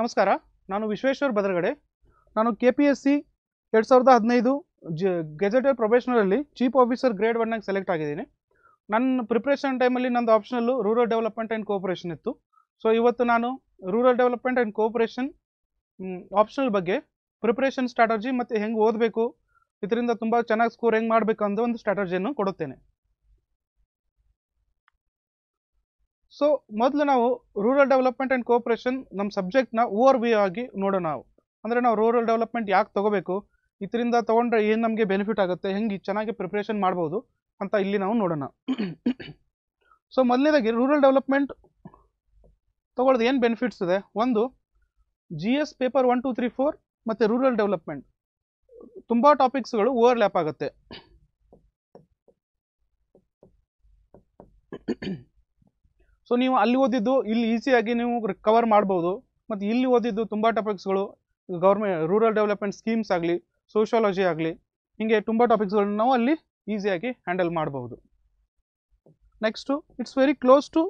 ನಮಸ್ಕಾರ ನಾನು ವಿಶ್ವೇಶ್ವರ್ ಬದರಗಡೆ ನಾನು ಕೆ ಪಿ ಎಸ್ ಸಿ ಎರಡು ಸಾವಿರದ ಹದಿನೈದು ಜ ಗೆಜೆಟೆಡ್ ಪ್ರೊಫೆಷನಲಲ್ಲಿ ಚೀಫ್ ಆಫೀಸರ್ ಗ್ರೇಡ್ ಒನ್ನಾಗಿ ಸೆಲೆಕ್ಟ್ ಆಗಿದ್ದೀನಿ ನನ್ನ ಪ್ರಿಪ್ರೇಷನ್ ಟೈಮಲ್ಲಿ ನಂದು optional rural development and cooperation ಇತ್ತು ಸೊ ಇವತ್ತು ನಾನು rural development and cooperation optional ಬಗ್ಗೆ ಪ್ರಿಪ್ರೇಷನ್ ಸ್ಟ್ರಾಟಜಿ ಮತ್ತು ಹೆಂಗೆ ಓದಬೇಕು ಇದರಿಂದ ತುಂಬ ಚೆನ್ನಾಗಿ ಸ್ಕೋರ್ ಹೆಂಗೆ ಮಾಡಬೇಕು ಅಂತ ಒಂದು ಸ್ಟ್ರಾಟಜಿಯನ್ನು ಕೊಡುತ್ತೇನೆ ಸೊ ಮೊದಲು ನಾವು ರೂರಲ್ ಡೆವಲಪ್ಮೆಂಟ್ ಆ್ಯಂಡ್ ಕೋಪರೇಷನ್ ನಮ್ಮ ಸಬ್ಜೆಕ್ಟ್ನ ಓವರ್ ವ್ಯೂ ಆಗಿ ನೋಡೋಣ ನಾವು ಅಂದರೆ ನಾವು ರೂರಲ್ ಡೆವಲಪ್ಮೆಂಟ್ ಯಾಕೆ ತೊಗೋಬೇಕು ಇದರಿಂದ ತೊಗೊಂಡ್ರೆ ಏನು ನಮಗೆ ಬೆನಿಫಿಟ್ ಆಗುತ್ತೆ ಹೆಂಗೆ ಚೆನ್ನಾಗಿ ಪ್ರಿಪ್ರೇಷನ್ ಮಾಡ್ಬೋದು ಅಂತ ಇಲ್ಲಿ ನಾವು ನೋಡೋಣ ಸೊ ಮೊದಲನೇದಾಗಿ ರೂರಲ್ ಡೆವಲಪ್ಮೆಂಟ್ ತಗೊಳ್ಳೋದು ಏನು ಬೆನಿಫಿಟ್ಸ್ ಇದೆ ಒಂದು G S paper one two three four ಮತ್ತು ರೂರಲ್ ಡೆವಲಪ್ಮೆಂಟ್ ತುಂಬ ಟಾಪಿಕ್ಸ್ಗಳು ಓವರ್ ಲ್ಯಾಪ್ ಆಗುತ್ತೆ ಸೊ ನೀವು ಅಲ್ಲಿ ಓದಿದ್ದು ಇಲ್ಲಿ ಈಸಿಯಾಗಿ ನೀವು ಕವರ್ ಮಾಡ್ಬೋದು ಮತ್ತು ಇಲ್ಲಿ ಓದಿದ್ದು ತುಂಬ ಟಾಪಿಕ್ಸ್ಗಳು ಗೌರ್ಮೆಂಟ್ ರೂರಲ್ ಡೆವಲಪ್ಮೆಂಟ್ ಸ್ಕೀಮ್ಸ್ ಆಗಲಿ ಸೋಷಿಯಾಲಜಿ ಆಗಲಿ ಹೀಗೆ ತುಂಬ ಟಾಪಿಕ್ಸ್ಗಳನ್ನ ನಾವು ಅಲ್ಲಿ ಈಸಿಯಾಗಿ ಹ್ಯಾಂಡಲ್ ಮಾಡಬಹುದು next it's very close to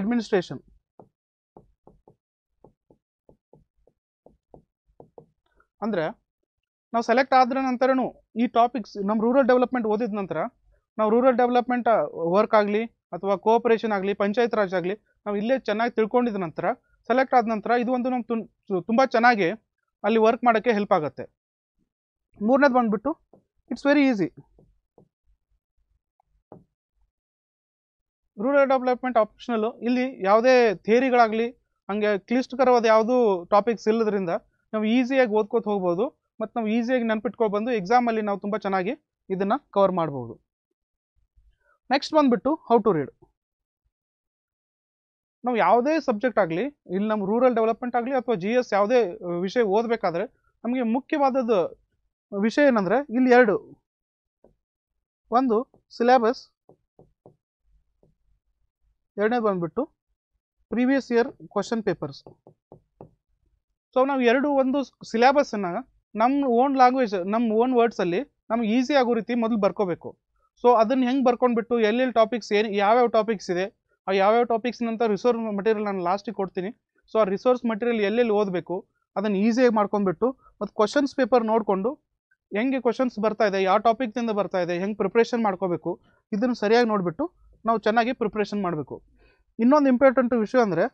administration ಅಂದರೆ ನಾವು ಸೆಲೆಕ್ಟ್ ಆದ್ರ ನಂತರನೂ ಈ ಟಾಪಿಕ್ಸ್ ನಮ್ಮ ರೂರಲ್ ಡೆವಲಪ್ಮೆಂಟ್ ಓದಿದ ನಂತರ ನಾವು ರೂರಲ್ ಡೆವಲಪ್ಮೆಂಟ್ ವರ್ಕ್ ಆಗಲಿ ಅಥವಾ ಕೋಆಪರೇಷನ್ ಆಗಲಿ ಪಂಚಾಯತ್ ರಾಜ್ ಆಗಲಿ ನಾವು ಇಲ್ಲೇ ಚೆನ್ನಾಗಿ ತಿಳ್ಕೊಂಡಿದ ನಂತರ ಸೆಲೆಕ್ಟ್ ಆದ ನಂತರ ಇದು ಒಂದು ನಮ್ಗೆ ತುಂಬ ಚೆನ್ನಾಗಿ ಅಲ್ಲಿ ವರ್ಕ್ ಮಾಡೋಕ್ಕೆ ಹೆಲ್ಪ್ ಆಗುತ್ತೆ ಮೂರನೇದು ಬಂದುಬಿಟ್ಟು it's very easy rural development optional ಇಲ್ಲಿ ಯಾವುದೇ ಥಿಯರಿಗಳಾಗಲಿ ಹಂಗೆ ಕ್ಲಿಷ್ಟಕರವಾದ ಯಾವುದೂ ಟಾಪಿಕ್ಸ್ ಇಲ್ಲದ್ರಿಂದ ನಾವು ಈಸಿಯಾಗಿ ಓದ್ಕೋತ ಹೋಗ್ಬೋದು ಮತ್ತು ನಾವು ಈಸಿಯಾಗಿ ಎಕ್ಸಾಮ್ ಎಕ್ಸಾಮಲ್ಲಿ ನಾವು ತುಂಬ ಚೆನ್ನಾಗಿ ಇದನ್ನು ಕವರ್ ಮಾಡ್ಬೋದು ನೆಕ್ಸ್ಟ್ ಬಂದುಬಿಟ್ಟು ಹೌ ಟು ರೀಡ್ ನಾವು ಯಾವುದೇ ಸಬ್ಜೆಕ್ಟ್ ಆಗಲಿ ಇಲ್ಲಿ ನಮ್ಮ ರೂರಲ್ ಡೆವಲಪ್ಮೆಂಟ್ ಆಗಲಿ ಅಥವಾ ಜಿ ಎಸ್ ಯಾವುದೇ ವಿಷಯ ಓದಬೇಕಾದ್ರೆ ನಮಗೆ ಮುಖ್ಯವಾದದ್ದು ವಿಷಯ ಏನಂದರೆ ಇಲ್ಲಿ ಎರಡು ಒಂದು ಸಿಲೆಬಸ್ ಎರಡನೇ ಬಂದ್ಬಿಟ್ಟು previous year question papers so ನಾವು ಎರಡು ಒಂದು ಸಿಲೆಬಸ್ಸನ್ನು ನಮ್ಮ ಓನ್ ಲ್ಯಾಂಗ್ವೇಜ್ ನಮ್ಮ ಓನ್ ವರ್ಡ್ಸಲ್ಲಿ ನಮ್ಗೆ ಈಸಿ ಆಗೋ ರೀತಿ ಮೊದಲು ಬರ್ಕೋಬೇಕು ಸೊ ಅದನ್ನು ಹೆಂಗೆ ಬರ್ಕೊಂಡ್ಬಿಟ್ಟು ಎಲ್ಲೆಲ್ಲಿ ಟಾಪಿಕ್ಸ್ ಏನು ಯಾವ್ಯಾವ ಟಾಪಿಕ್ಸ್ ಇದೆ ಆ ಯಾವ್ಯಾವ ಟಾಪಿಕ್ಸ್ ನಂತರ ರಿಸೋರ್ಸ್ ಮಟೀರಿಯಲ್ ನಾನು ಲಾಸ್ಟಿಗೆ ಕೊಡ್ತೀನಿ ಸೊ ಆ ರಿಸೋರ್ಸ್ ಮಟೀರಿಯಲ್ ಎಲ್ಲೆಲ್ಲಿ ಓದಬೇಕು ಅದನ್ನು ಈಸಿಯಾಗಿ ಮಾಡ್ಕೊಂಡ್ಬಿಟ್ಟು ಮತ್ತು ಕ್ವಶನ್ಸ್ ಪೇಪರ್ ನೋಡಿಕೊಂಡು ಹೆಂಗೆ ಕ್ವಶನ್ಸ್ ಬರ್ತಾ ಇದೆ ಯಾವ ಟಾಪಿಕ್ದಿಂದ ಬರ್ತಾ ಇದೆ ಹೆಂಗೆ ಪ್ರಿಪ್ರೇಷನ್ ಮಾಡ್ಕೋಬೇಕು ಇದನ್ನು ಸರಿಯಾಗಿ ನೋಡಿಬಿಟ್ಟು ನಾವು ಚೆನ್ನಾಗಿ ಪ್ರಿಪ್ರೇಷನ್ ಮಾಡಬೇಕು ಇನ್ನೊಂದು ಇಂಪಾರ್ಟೆಂಟ್ ವಿಷಯ ಅಂದರೆ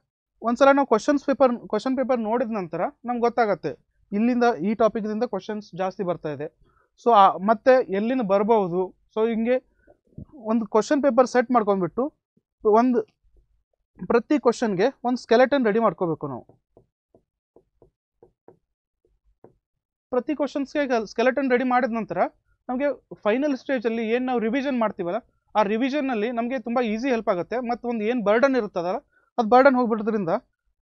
ಒಂದ್ಸಲ ನಾವು ಕ್ವಶನ್ಸ್ ಪೇಪರ್ ಕ್ವಶನ್ ಪೇಪರ್ ನೋಡಿದ ನಂತರ ನಮ್ಗೆ ಗೊತ್ತಾಗತ್ತೆ ಇಲ್ಲಿಂದ ಈ ಟಾಪಿಕ್ದಿಂದ ಕ್ವಶನ್ಸ್ ಜಾಸ್ತಿ ಬರ್ತಾ ಇದೆ ಸೊ ಮತ್ತೆ ಎಲ್ಲಿಂದ ಬರ್ಬೋದು ಸೊ ಹಿಂಗೆ ಒಂದು ಕ್ವಶನ್ ಪೇಪರ್ ಸೆಟ್ ಮಾಡ್ಕೊಂಡ್ಬಿಟ್ಟು ಒಂದು ಪ್ರತಿ ಕ್ವಶನ್ಗೆ ಒಂದು ಸ್ಕೆಲೆಟನ್ ರೆಡಿ ಮಾಡ್ಕೋಬೇಕು ನಾವು ಪ್ರತಿ ಕ್ವಶನ್ಸ್ಗೆ ಸ್ಕೆಲೆಟನ್ ರೆಡಿ ಮಾಡಿದ ನಂತರ ನಮಗೆ ಫೈನಲ್ ಸ್ಟೇಜಲ್ಲಿ ಏನು ನಾವು ರಿವಿಷನ್ ಮಾಡ್ತೀವಲ್ಲ ಆ ರಿವಿಷನ್ನಲ್ಲಿ ನಮಗೆ ತುಂಬ ಈಸಿ ಹೆಲ್ಪ್ ಆಗುತ್ತೆ ಮತ್ತು ಒಂದು ಏನು ಬರ್ಡನ್ ಇರುತ್ತದಲ್ಲ ಅದು ಬರ್ಡನ್ ಹೋಗ್ಬಿಡೋದ್ರಿಂದ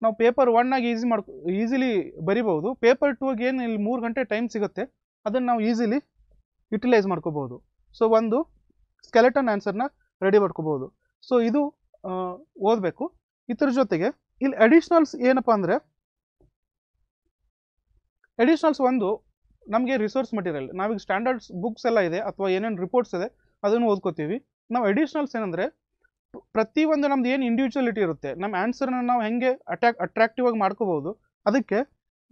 ನಾವು ಪೇಪರ್ ಒನ್ನಾಗಿ ಈಸಿ ಮಾಡ್ಕೊ ಈಸಿಲಿ ಬರಿಬೋದು ಪೇಪರ್ ಟೂಗೆ ಏನು ಇಲ್ಲಿ ಮೂರು ಗಂಟೆ ಟೈಮ್ ಸಿಗುತ್ತೆ ಅದನ್ನು ನಾವು ಈಸಿಲಿ ಯುಟಿಲೈಸ್ ಮಾಡ್ಕೋಬೋದು ಸೊ ಒಂದು ಸ್ಕೆಲೆಟನ್ ಆನ್ಸರ್ನ ರೆಡಿ ಮಾಡ್ಕೋಬೋದು ಸೊ ಇದು ಓದಬೇಕು ಇದ್ರ ಜೊತೆಗೆ ಇಲ್ಲಿ ಅಡಿಷ್ನಲ್ಸ್ ಏನಪ್ಪ ಅಂದರೆ ಅಡಿಷ್ನಲ್ಸ್ ಒಂದು ನಮಗೆ ರಿಸೋರ್ಸ್ ಮಟೀರಿಯಲ್ ನಾವೀಗ ಸ್ಟ್ಯಾಂಡರ್ಡ್ಸ್ ಬುಕ್ಸ್ ಎಲ್ಲ ಇದೆ ಅಥವಾ ಏನೇನು ರಿಪೋರ್ಟ್ಸ್ ಇದೆ ಅದನ್ನು ಓದ್ಕೋತೀವಿ ನಾವು ಅಡಿಷ್ನಲ್ಸ್ ಏನಂದರೆ ಪ್ರತಿಯೊಂದು ನಮ್ದು ಏನು ಇಂಡಿವಿಜುವಲಿಟಿ ಇರುತ್ತೆ ನಮ್ಮ ಆನ್ಸರ್ನ ನಾವು ಹೆಂಗೆ ಅಟ್ಯಾಕ್ ಅಟ್ರಾಕ್ಟಿವ್ ಆಗಿ ಮಾಡ್ಕೋಬೋದು ಅದಕ್ಕೆ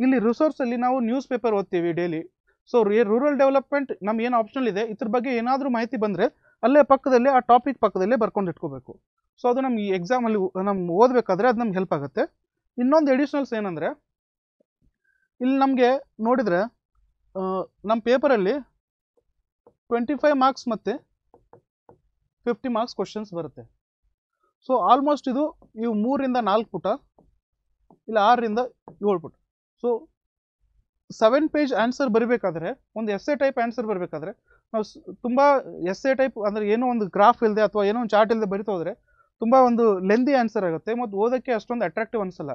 ಇಲ್ಲಿ ರಿಸೋರ್ಸಲ್ಲಿ ನಾವು ನ್ಯೂಸ್ ಪೇಪರ್ ಓದ್ತೀವಿ ಡೈಲಿ ಸೊ ರೂರಲ್ ಡೆವಲಪ್ಮೆಂಟ್ ನಮ್ಗೆ ಏನು ಆಪ್ಷನಲ್ ಇದೆ ಇದ್ರ ಬಗ್ಗೆ ಏನಾದರೂ ಮಾಹಿತಿ ಬಂದರೆ ಅಲ್ಲೇ ಪಕ್ಕದಲ್ಲಿ ಆ ಟಾಪಿಕ್ ಪಕ್ಕದಲ್ಲೇ ಬರ್ಕೊಂಡು ಇಟ್ಕೋಬೇಕು ಸೊ ಅದು ನಮ್ಗೆ ಎಕ್ಸಾಮಲ್ಲಿ ನಮ್ಗೆ ಓದಬೇಕಾದ್ರೆ ಅದು ನಮ್ಗೆ ಹೆಲ್ಪ್ ಆಗುತ್ತೆ ಇನ್ನೊಂದು ಎಡಿಷ್ನಲ್ಸ್ ಏನಂದರೆ ಇಲ್ಲಿ ನಮಗೆ ನೋಡಿದರೆ ನಮ್ಮ ಪೇಪರಲ್ಲಿ ಟ್ವೆಂಟಿ ಫೈವ್ ಮಾರ್ಕ್ಸ್ ಮತ್ತು ಫಿಫ್ಟಿ ಮಾರ್ಕ್ಸ್ ಕ್ವಶನ್ಸ್ ಬರುತ್ತೆ ಸೊ ಆಲ್ಮೋಸ್ಟ್ ಇದು ಇವು ಮೂರಿಂದ ನಾಲ್ಕು ಪುಟ ಇಲ್ಲ ಆರರಿಂದ ಏಳು ಪುಟ ಸೊ ಸೆವೆನ್ ಪೇಜ್ ಆನ್ಸರ್ ಬರಬೇಕಾದ್ರೆ ಒಂದು ಎಸ್ ಎ ಟೈಪ್ ಆನ್ಸರ್ ಬರಬೇಕಾದ್ರೆ ನಾವು ತುಂಬ ಎ ಟೈಪ್ ಅಂದರೆ ಏನೋ ಒಂದು ಗ್ರಾಫ್ ಇಲ್ಲದೆ ಅಥವಾ ಏನೋ ಒಂದು ಚಾರ್ಟ್ ಇಲ್ಲದೆ ಬರಿತಾ ಹೋದರೆ ತುಂಬ ಒಂದು ಲೆಂದಿ ಆನ್ಸರ್ ಆಗುತ್ತೆ ಮತ್ತು ಓದೋಕ್ಕೆ ಅಷ್ಟೊಂದು ಅಟ್ರಾಕ್ಟಿವ್ ಅನಿಸಲ್ಲ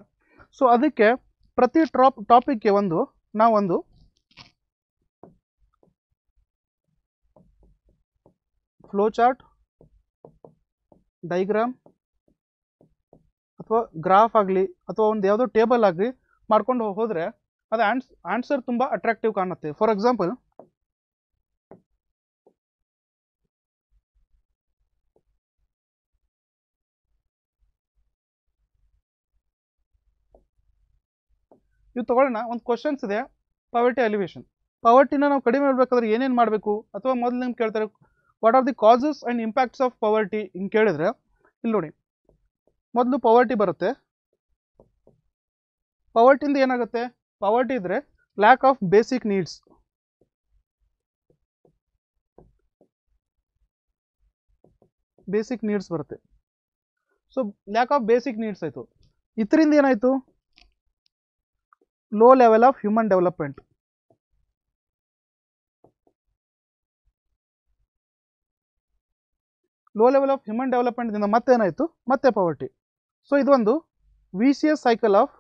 ಸೊ ಅದಕ್ಕೆ ಪ್ರತಿ ಟ್ರಾಪ್ ಟಾಪಿಕ್ಗೆ ಒಂದು ನಾವೊಂದು ಫ್ಲೋ ಚಾರ್ಟ್ ಡೈಗ್ರಾಮ್ ಅಥವಾ ಗ್ರಾಫ್ ಆಗಲಿ ಅಥವಾ ಒಂದು ಯಾವುದೋ ಟೇಬಲ್ ಆಗಲಿ ಮಾಡ್ಕೊಂಡು ಹೋದರೆ ಅದು ಆನ್ಸ್ ಆನ್ಸರ್ ತುಂಬ ಅಟ್ರಾಕ್ಟಿವ್ ಕಾಣುತ್ತೆ ಫಾರ್ ಎಕ್ಸಾಂಪಲ್ ಇವು ತಗೊಳ್ಳೋಣ ಒಂದು ಕ್ವಶನ್ಸ್ ಇದೆ ಪವರ್ಟಿ ಎಲಿವೇಶನ್ ಪವರ್ಟಿನ ನಾವು ಕಡಿಮೆ ಮಾಡಬೇಕಾದ್ರೆ ಏನೇನು ಮಾಡಬೇಕು ಅಥವಾ ಮೊದಲು ನಿಮ್ಗೆ ಕೇಳ್ತಾರೆ what are the causes and impacts of poverty ಹಿಂಗೆ ಕೇಳಿದ್ರೆ ಇಲ್ಲಿ ನೋಡಿ ಮೊದಲು ಪವರ್ಟಿ ಬರುತ್ತೆ ಪವರ್ಟಿಯಿಂದ ಏನಾಗುತ್ತೆ ಪವರ್ಟಿ ಇದ್ರೆ lack of basic needs basic needs ಬರುತ್ತೆ so lack of basic needs ಆಯಿತು ಇದರಿಂದ ಏನಾಯ್ತು low level of human development low level of human development ನಿಂದ ಮತ್ತೆ ಏನಾಯ್ತು ಮತ್ತೆ ಪವರ್ಟಿ ಸೊ ಇದೊಂದು vicious cycle of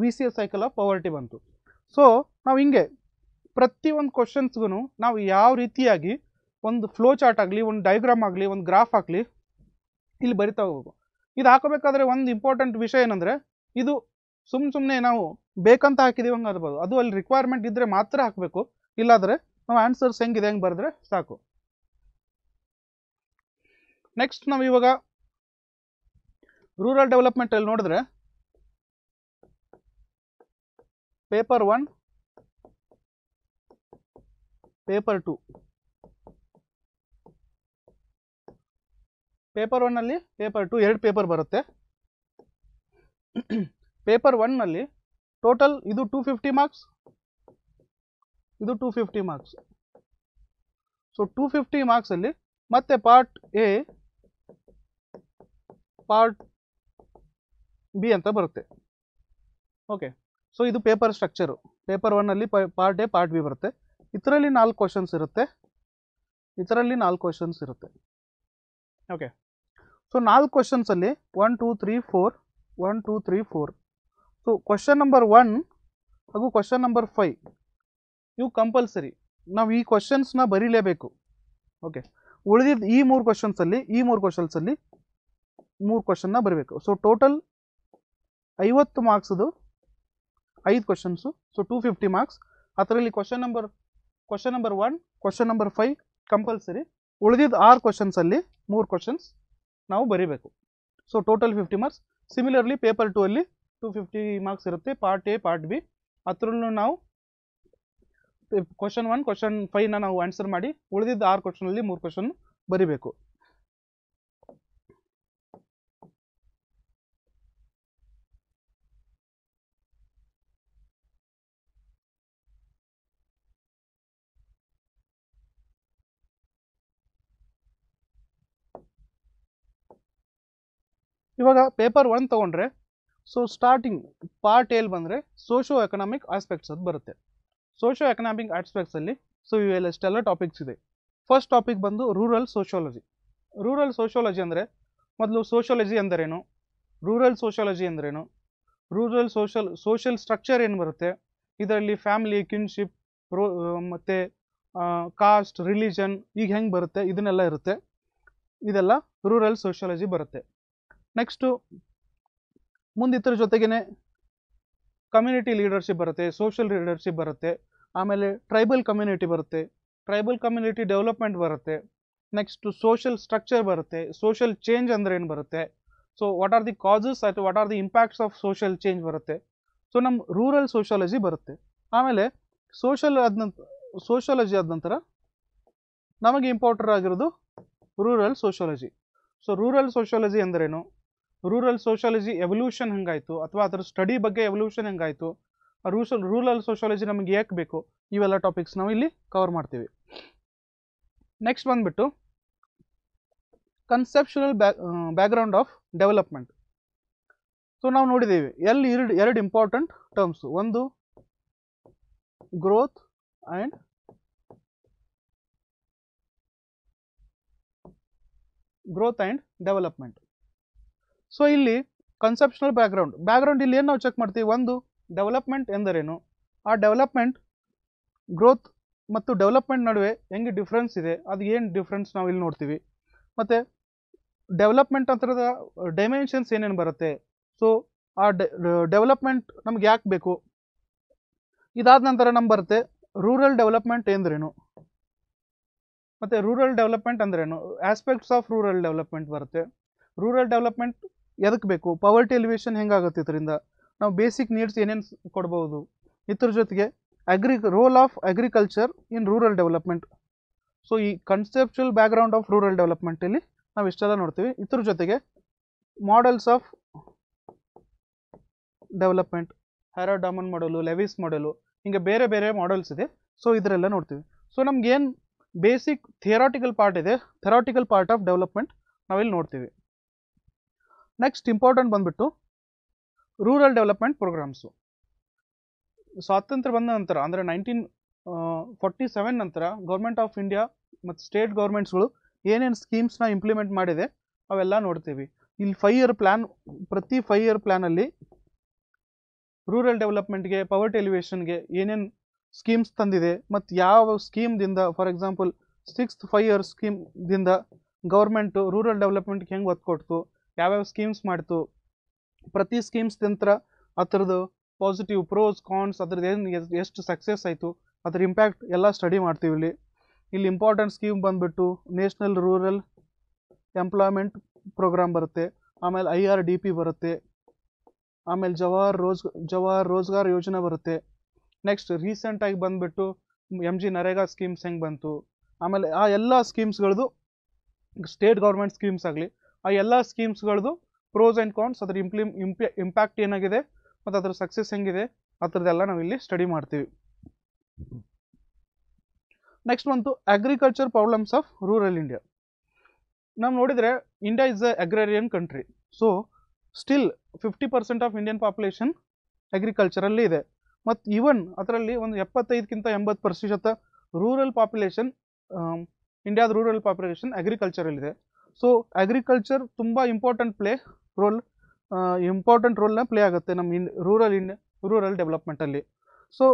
vicious cycle of poverty ಬಂತು ಸೊ ನಾವು ಹಿಂಗೆ ಪ್ರತಿಯೊಂದು ಕ್ವಶನ್ಸ್ಗೂ ನಾವು ಯಾವ ರೀತಿಯಾಗಿ ಒಂದು ಫ್ಲೋ ಚಾರ್ಟ್ ಆಗಲಿ ಒಂದು ಡೈಗ್ರಾಮ್ ಆಗಲಿ ಒಂದು ಗ್ರಾಫ್ ಆಗಲಿ ಇಲ್ಲಿ ಬರಿತಾ ಹೋಗ್ಬೇಕು ಇದು ಹಾಕೋಬೇಕಾದ್ರೆ ಒಂದು ಇಂಪಾರ್ಟೆಂಟ್ ವಿಷಯ ಏನಂದರೆ ಇದು ಸುಮ್ಮ ಸುಮ್ಮನೆ ನಾವು ಬೇಕಂತ ಹಾಕಿದೀವಿ ಹಂಗೆ ಅನ್ಬೋದು ಅದು ಅಲ್ಲಿ ರಿಕ್ವೈರ್ಮೆಂಟ್ ಇದ್ದರೆ ಮಾತ್ರ ಹಾಕಬೇಕು ಇಲ್ಲಾದರೆ ನಾವು ಆನ್ಸರ್ಸ್ ಹೆಂಗಿದೆ ಹೆಂಗೆ ಬರೆದ್ರೆ ಸಾಕು ನೆಕ್ಸ್ಟ್ ನಾವು ಇವಾಗ ರೂರಲ್ ಡೆವಲಪ್ಮೆಂಟಲ್ಲಿ ನೋಡಿದ್ರೆ paper one paper two paper ಒನ್ನಲ್ಲಿ ಪೇಪರ್ ಟು ಎರಡು ಪೇಪರ್ ಬರುತ್ತೆ ಪೇಪರ್ ಒನ್ನಲ್ಲಿ ಟೋಟಲ್ ಇದು ಟೂ ಫಿಫ್ಟಿ ಮಾರ್ಕ್ಸ್ ಇದು two fifty marks so two fifty ಮಾರ್ಕ್ಸಲ್ಲಿ ಮತ್ತೆ ಪಾರ್ಟ್ ಎ ಪಾರ್ಟ್ ಬಿ ಅಂತ ಬರುತ್ತೆ ಓಕೆ ಸೊ ಇದು ಪೇಪರ್ ಸ್ಟ್ರಕ್ಚರು ಪೇಪರ್ ಒನ್ನಲ್ಲಿ ಪಾರ್ಟ್ ಎ ಪಾರ್ಟ್ ಬಿ ಬರುತ್ತೆ ಇದರಲ್ಲಿ ನಾಲ್ಕು ಕ್ವಶನ್ಸ್ ಇರುತ್ತೆ ಇದರಲ್ಲಿ ನಾಲ್ಕು ಕ್ವಶನ್ಸ್ ಇರುತ್ತೆ ಓಕೆ ಸೊ ನಾಲ್ಕು ಕ್ವಶನ್ಸಲ್ಲಿ one two three four one two three four so question number one ಹಾಗೂ ಕ್ವಶನ್ ನಂಬರ್ ಫೈವ್ ಇವು ಕಂಪಲ್ಸರಿ ನಾವು ಈ ಕ್ವಶನ್ಸ್ನ ಬರೀಲೇಬೇಕು ಓಕೆ ಉಳಿದಿದ್ದ ಈ ಮೂರು ಕ್ವಶನ್ಸಲ್ಲಿ ಈ ಮೂರು ಕ್ವಶನ್ಸಲ್ಲಿ ಮೂರು ಕ್ವಶನ್ನ ಬರೀಬೇಕು ಸೊ ಟೋಟಲ್ ಐವತ್ತು ಮಾರ್ಕ್ಸ್ದು ಐದು questions so two fifty marks ಅದರಲ್ಲಿ question number question number one question number five compulsory ಉಳಿದಿದ್ದ ಆರು ಕ್ವಶನ್ಸಲ್ಲಿ ಮೂರು ಕ್ವಶನ್ಸ್ ನಾವು ಬರೀಬೇಕು so total fifty marks similarly paper two ಅಲ್ಲಿ ಟೂ ಫಿಫ್ಟಿ ಮಾರ್ಕ್ಸ್ ಇರುತ್ತೆ ಪಾರ್ಟ್ ಎ ಪಾರ್ಟ್ ಬಿ ಅದರಲ್ಲೂ ನಾವು ಕ್ವಶನ್ ಒನ್ ಕ್ವಶನ್ ಫೈವ್ನ ನಾವು ಆನ್ಸರ್ ಮಾಡಿ ಉಳಿದಿದ್ದ ಆರು ಕ್ವಶನಲ್ಲಿ ಮೂರು ಕ್ವಶನ್ ಬರೀಬೇಕು ಇವಾಗ ಪೇಪರ್ ಒನ್ ತೊಗೊಂಡ್ರೆ ಸೊ ಸ್ಟಾರ್ಟಿಂಗ್ ಪಾರ್ಟ್ ಏಲ್ ಬಂದರೆ ಸೋಷೋ ಎಕನಾಮಿಕ್ ಆಸ್ಪೆಕ್ಟ್ಸ್ ಅದು ಬರುತ್ತೆ ಸೋಷೋ ಎಕನಾಮಿಕ್ ಆಸ್ಪೆಕ್ಟ್ಸಲ್ಲಿ ಸೊ ಇವೆಲ್ಲ ಇಷ್ಟೆಲ್ಲ ಟಾಪಿಕ್ಸ್ ಇದೆ ಫಸ್ಟ್ ಟಾಪಿಕ್ ಬಂದು ರೂರಲ್ ಸೋಷಿಯಾಲಜಿ ರೂರಲ್ ಸೋಷಿಯಾಲಜಿ ಅಂದರೆ ಮೊದಲು ಸೋಷಿಯಾಲಜಿ ಅಂದರೇನು ರೂರಲ್ ಸೋಷಿಯಾಲಜಿ ಎಂದರೇನು ರೂರಲ್ ಸೋಷಲ್ ಸೋಷಿಯಲ್ ಸ್ಟ್ರಕ್ಚರ್ ಏನು ಬರುತ್ತೆ ಇದರಲ್ಲಿ ಫ್ಯಾಮಿಲಿ ಕಿನ್ಶಿಪ್ ರೋ ಮತ್ತು ಕಾಸ್ಟ್ ರಿಲಿಜನ್ ಈಗ ಹೆಂಗೆ ಬರುತ್ತೆ ಇದನ್ನೆಲ್ಲ ಇರುತ್ತೆ ಇದೆಲ್ಲ ರೂರಲ್ ಸೋಷಿಯಾಲಜಿ ಬರುತ್ತೆ ನೆಕ್ಸ್ಟು ಮುಂದಿತ್ತರ ಜೊತೆಗೇ ಕಮ್ಯುನಿಟಿ ಲೀಡರ್ಶಿಪ್ ಬರುತ್ತೆ ಸೋಷಿಯಲ್ ಲೀಡರ್ಶಿಪ್ ಬರುತ್ತೆ ಆಮೇಲೆ ಟ್ರೈಬಲ್ ಕಮ್ಯುನಿಟಿ ಬರುತ್ತೆ ಟ್ರೈಬಲ್ ಕಮ್ಯುನಿಟಿ ಡೆವಲಪ್ಮೆಂಟ್ ಬರುತ್ತೆ ನೆಕ್ಸ್ಟ್ ಸೋಷಿಯಲ್ ಸ್ಟ್ರಕ್ಚರ್ ಬರುತ್ತೆ ಸೋಷಿಯಲ್ ಚೇಂಜ್ ಅಂದರೆ ಏನು ಬರುತ್ತೆ so what are the causes ಅಥವಾ what are the impacts of social change ಬರುತ್ತೆ ಸೊ ನಮ್ಮ ರೂರಲ್ ಸೋಷಿಯಾಲಜಿ ಬರುತ್ತೆ ಆಮೇಲೆ ಸೋಷಿಯಲ್ ಆದ ನಂತರ ಸೋಷಿಯಾಲಜಿ ಆದ ನಂತರ ನಮಗೆ ಇಂಪಾರ್ಟೆಂಟ್ ಆಗಿರೋದು rural sociology so rural sociology ಅಂದ್ರೇನು ರೂರಲ್ ಸೋಷಾಲಜಿ ಎವಲ್ಯೂಷನ್ ಹೆಂಗಾಯಿತು ಅಥವಾ ಅದರ ಸ್ಟಡಿ ಬಗ್ಗೆ ಎವಲ್ಯೂಷನ್ ಹೆಂಗಾಯಿತು ರೂಸಲ್ ರೂರಲ್ ಸೋಷಾಲಜಿ ನಮಗೆ ಯಾಕೆ ಬೇಕು ಇವೆಲ್ಲ ಟಾಪಿಕ್ಸ್ ನಾವು ಇಲ್ಲಿ ಕವರ್ ಮಾಡ್ತೀವಿ ನೆಕ್ಸ್ಟ್ ಬಂದುಬಿಟ್ಟು ಕನ್ಸೆಪ್ಷನಲ್ ಬ್ಯಾ ಬ್ಯಾಕ್ಗ್ರೌಂಡ್ ಆಫ್ ಡೆವಲಪ್ಮೆಂಟ್ ಸೊ ನಾವು ನೋಡಿದ್ದೀವಿ ಎಲ್ಲಿ ಎರಡು ಎರಡು ಇಂಪಾರ್ಟೆಂಟ್ ಟರ್ಮ್ಸ್ ಒಂದು growth and growth and development so ಇಲ್ಲಿ ಕನ್ಸೆಪ್ಷನಲ್ ಬ್ಯಾಕ್ಗ್ರೌಂಡ್ ಬ್ಯಾಕ್ಗ್ರೌಂಡ್ ಇಲ್ಲಿ ಏನು ನಾವು ಚೆಕ್ ಮಾಡ್ತೀವಿ ಒಂದು ಡೆವಲಪ್ಮೆಂಟ್ ಎಂದರೇನು ಆ ಡೆವಲಪ್ಮೆಂಟ್ ಗ್ರೋತ್ ಮತ್ತು ಡೆವಲಪ್ಮೆಂಟ್ ನಡುವೆ ಹೆಂಗೆ ಡಿಫ್ರೆನ್ಸ್ ಇದೆ ಅದು ಏನು ಡಿಫ್ರೆನ್ಸ್ ನಾವು ಇಲ್ಲಿ ನೋಡ್ತೀವಿ ಮತ್ತು ಡೆವಲಪ್ಮೆಂಟ್ ಹತ್ರದ ಡೈಮೆನ್ಷನ್ಸ್ ಏನೇನು ಬರುತ್ತೆ ಸೊ ಆ ಡೆವಲಪ್ಮೆಂಟ್ ನಮ್ಗೆ ಯಾಕೆ ಬೇಕು ಇದಾದ ನಂತರ ನಮ್ಗೆ ಬರುತ್ತೆ ರೂರಲ್ ಡೆವಲಪ್ಮೆಂಟ್ ಎಂದ್ರೇನು ಮತ್ತು ರೂರಲ್ ಡೆವಲಪ್ಮೆಂಟ್ ಅಂದ್ರೇನು ಆಸ್ಪೆಕ್ಟ್ಸ್ ಆಫ್ ರೂರಲ್ ಡೆವಲಪ್ಮೆಂಟ್ ಬರುತ್ತೆ ರೂರಲ್ ಡೆವಲಪ್ಮೆಂಟ್ ಎದಕ್ಕೆ ಬೇಕು ಪವರ್ಟಿ ಎಲಿವೇಶನ್ ಹೆಂಗಾಗುತ್ತೆ ಇದರಿಂದ ನಾವು ಬೇಸಿಕ್ ನೀಡ್ಸ್ ಏನೇನು ಕೊಡ್ಬೋದು ಇದ್ರ ಜೊತೆಗೆ agri role of agriculture in rural development so ಈ ಕನ್ಸೆಪ್ಚುಯಲ್ ಬ್ಯಾಕ್ಗ್ರೌಂಡ್ ಆಫ್ ರೂರಲ್ ಡೆವಲಪ್ಮೆಂಟಲ್ಲಿ ನಾವು ಇಷ್ಟೆಲ್ಲ ನೋಡ್ತೀವಿ ಇದ್ರ ಜೊತೆಗೆ models of development Harrod Domar model Lewis ಮಾಡಲು ಹಿಂಗೆ ಬೇರೆ ಬೇರೆ ಮಾಡೆಲ್ಸ್ ಇದೆ ಸೊ ಇದರೆಲ್ಲ ನೋಡ್ತೀವಿ ಸೊ ನಮ್ಗೇನು ಬೇಸಿಕ್ ಥಿಯರಾಟಿಕಲ್ ಪಾರ್ಟ್ ಇದೆ ಥೆರಾಟಿಕಲ್ ಪಾರ್ಟ್ ಆಫ್ ಡೆವಲಪ್ಮೆಂಟ್ ನಾವಿಲ್ಲಿ ನೋಡ್ತೀವಿ ನೆಕ್ಸ್ಟ್ ಇಂಪಾರ್ಟೆಂಟ್ ಬಂದ್ಬಿಟ್ಟು ರೂರಲ್ ಡೆವಲಪ್ಮೆಂಟ್ ಪ್ರೋಗ್ರಾಮ್ಸು ಸ್ವಾತಂತ್ರ್ಯ ಬಂದ ನಂತರ ಅಂದರೆ ನೈನ್ಟೀನ್ ಫಾರ್ಟಿ ಸೆವೆನ್ ನಂತರ ಗೌರ್ಮೆಂಟ್ ಆಫ್ ಇಂಡಿಯಾ ಮತ್ತು ಸ್ಟೇಟ್ ಗೌರ್ಮೆಂಟ್ಸ್ಗಳು ಏನೇನು ಸ್ಕೀಮ್ಸ್ನ ಇಂಪ್ಲಿಮೆಂಟ್ ಮಾಡಿದೆ ಅವೆಲ್ಲ ನೋಡ್ತೀವಿ ಇಲ್ಲಿ ಫೈವ್ ಇಯರ್ ಪ್ಲ್ಯಾನ್ ಪ್ರತಿ ಫೈವ್ ಇಯರ್ ಪ್ಲ್ಯಾನಲ್ಲಿ ರೂರಲ್ ಡೆವಲಪ್ಮೆಂಟ್ಗೆ ಪವರ್ಟಿ ಎಲಿವೇಷನ್ಗೆ ಏನೇನು ಸ್ಕೀಮ್ಸ್ ತಂದಿದೆ ಮತ್ತು ಯಾವ ಸ್ಕೀಮ್ದಿಂದ for example sixth five year ಸ್ಕೀಮ್ದಿಂದ ಗೌರ್ಮೆಂಟು ರೂರಲ್ ಡೆವಲಪ್ಮೆಂಟ್ಗೆ ಹೆಂಗೆ ಒತ್ತು ಕೊಡ್ತು ಯಾವ್ಯಾವ ಸ್ಕೀಮ್ಸ್ ಮಾಡ್ತು ಪ್ರತಿ ಸ್ಕೀಮ್ಸ್ ತಂತ್ರ ಅದ್ರದ್ದು ಪಾಸಿಟಿವ್ ಪ್ರೋಸ್ ಕಾನ್ಸ್ ಅದ್ರದ್ದು ಏನು ಎಷ್ಟು ಸಕ್ಸಸ್ ಆಯಿತು ಅದ್ರ ಇಂಪ್ಯಾಕ್ಟ್ ಎಲ್ಲ ಸ್ಟಡಿ ಮಾಡ್ತೀವಿ ಇಲ್ಲಿ ಇಲ್ಲಿ ಇಂಪಾರ್ಟೆಂಟ್ ಸ್ಕೀಮ್ ಬಂದುಬಿಟ್ಟು ನ್ಯಾಷನಲ್ ರೂರಲ್ ಎಂಪ್ಲಾಯ್ಮೆಂಟ್ ಪ್ರೋಗ್ರಾಮ್ ಬರುತ್ತೆ ಆಮೇಲೆ ಐ ಆರ್ ಡಿ ಪಿ ಬರುತ್ತೆ ಆಮೇಲೆ ಜವಾಹರ್ ರೋಜ್ ಜವಾಹರ್ ರೋಜ್ಗಾರ್ ಯೋಜನೆ ಬರುತ್ತೆ ನೆಕ್ಸ್ಟ್ ರೀಸೆಂಟಾಗಿ ಬಂದುಬಿಟ್ಟು ಎಮ್ ಜಿ ನರೇಗಾ ಸ್ಕೀಮ್ಸ್ ಹೆಂಗೆ ಬಂತು ಆಮೇಲೆ ಆ ಎಲ್ಲ ಸ್ಕೀಮ್ಸ್ಗಳದ್ದು ಸ್ಟೇಟ್ ಗೌರ್ಮೆಂಟ್ ಸ್ಕೀಮ್ಸ್ ಆಗಲಿ ಆ ಎಲ್ಲ ಸ್ಕೀಮ್ಸ್ಗಳದ್ದು ಪ್ರೋಸ್ ಆ್ಯಂಡ್ ಕಾನ್ಸ್ ಅದ್ರ ಇಂಪ್ಲಿ ಇಂಪ್ಯಾಕ್ಟ್ ಏನಾಗಿದೆ ಮತ್ತು ಅದ್ರ ಸಕ್ಸಸ್ ಹೆಂಗಿದೆ ಆ ಥರದ್ದೆಲ್ಲ ನಾವಿಲ್ಲಿ ಸ್ಟಡಿ ಮಾಡ್ತೀವಿ ನೆಕ್ಸ್ಟ್ ಬಂತು agriculture problems of rural India ನಾವು ನೋಡಿದರೆ India is a agrarian country so still fifty percent of Indian population ಅಗ್ರಿಕಲ್ಚರಲ್ಲಿ ಇದೆ ಮತ್ತು ಈವನ್ ಅದರಲ್ಲಿ ಒಂದು ಎಪ್ಪತ್ತೈದಕ್ಕಿಂತ ಎಂಬತ್ತು ಪ್ರತಿಶತ ರೂರಲ್ ಪಾಪ್ಯುಲೇಷನ್ ಇಂಡಿಯಾದ ರೂರಲ್ ಪಾಪ್ಯುಲೇಷನ್ ಅಗ್ರಿಕಲ್ಚರಲ್ಲಿದೆ ಸೊ ಅಗ್ರಿಕಲ್ಚರ್ ತುಂಬ ಇಂಪಾರ್ಟೆಂಟ್ ಪ್ಲೇ ರೋಲ್ ಇಂಪಾರ್ಟೆಂಟ್ ರೋಲ್ನ ಪ್ಲೇ ಆಗುತ್ತೆ ನಮ್ಮ ಇನ್ ರೂರಲ್ ಇನ್ ರೂರಲ್ ಡೆವಲಪ್ಮೆಂಟಲ್ಲಿ ಸೊ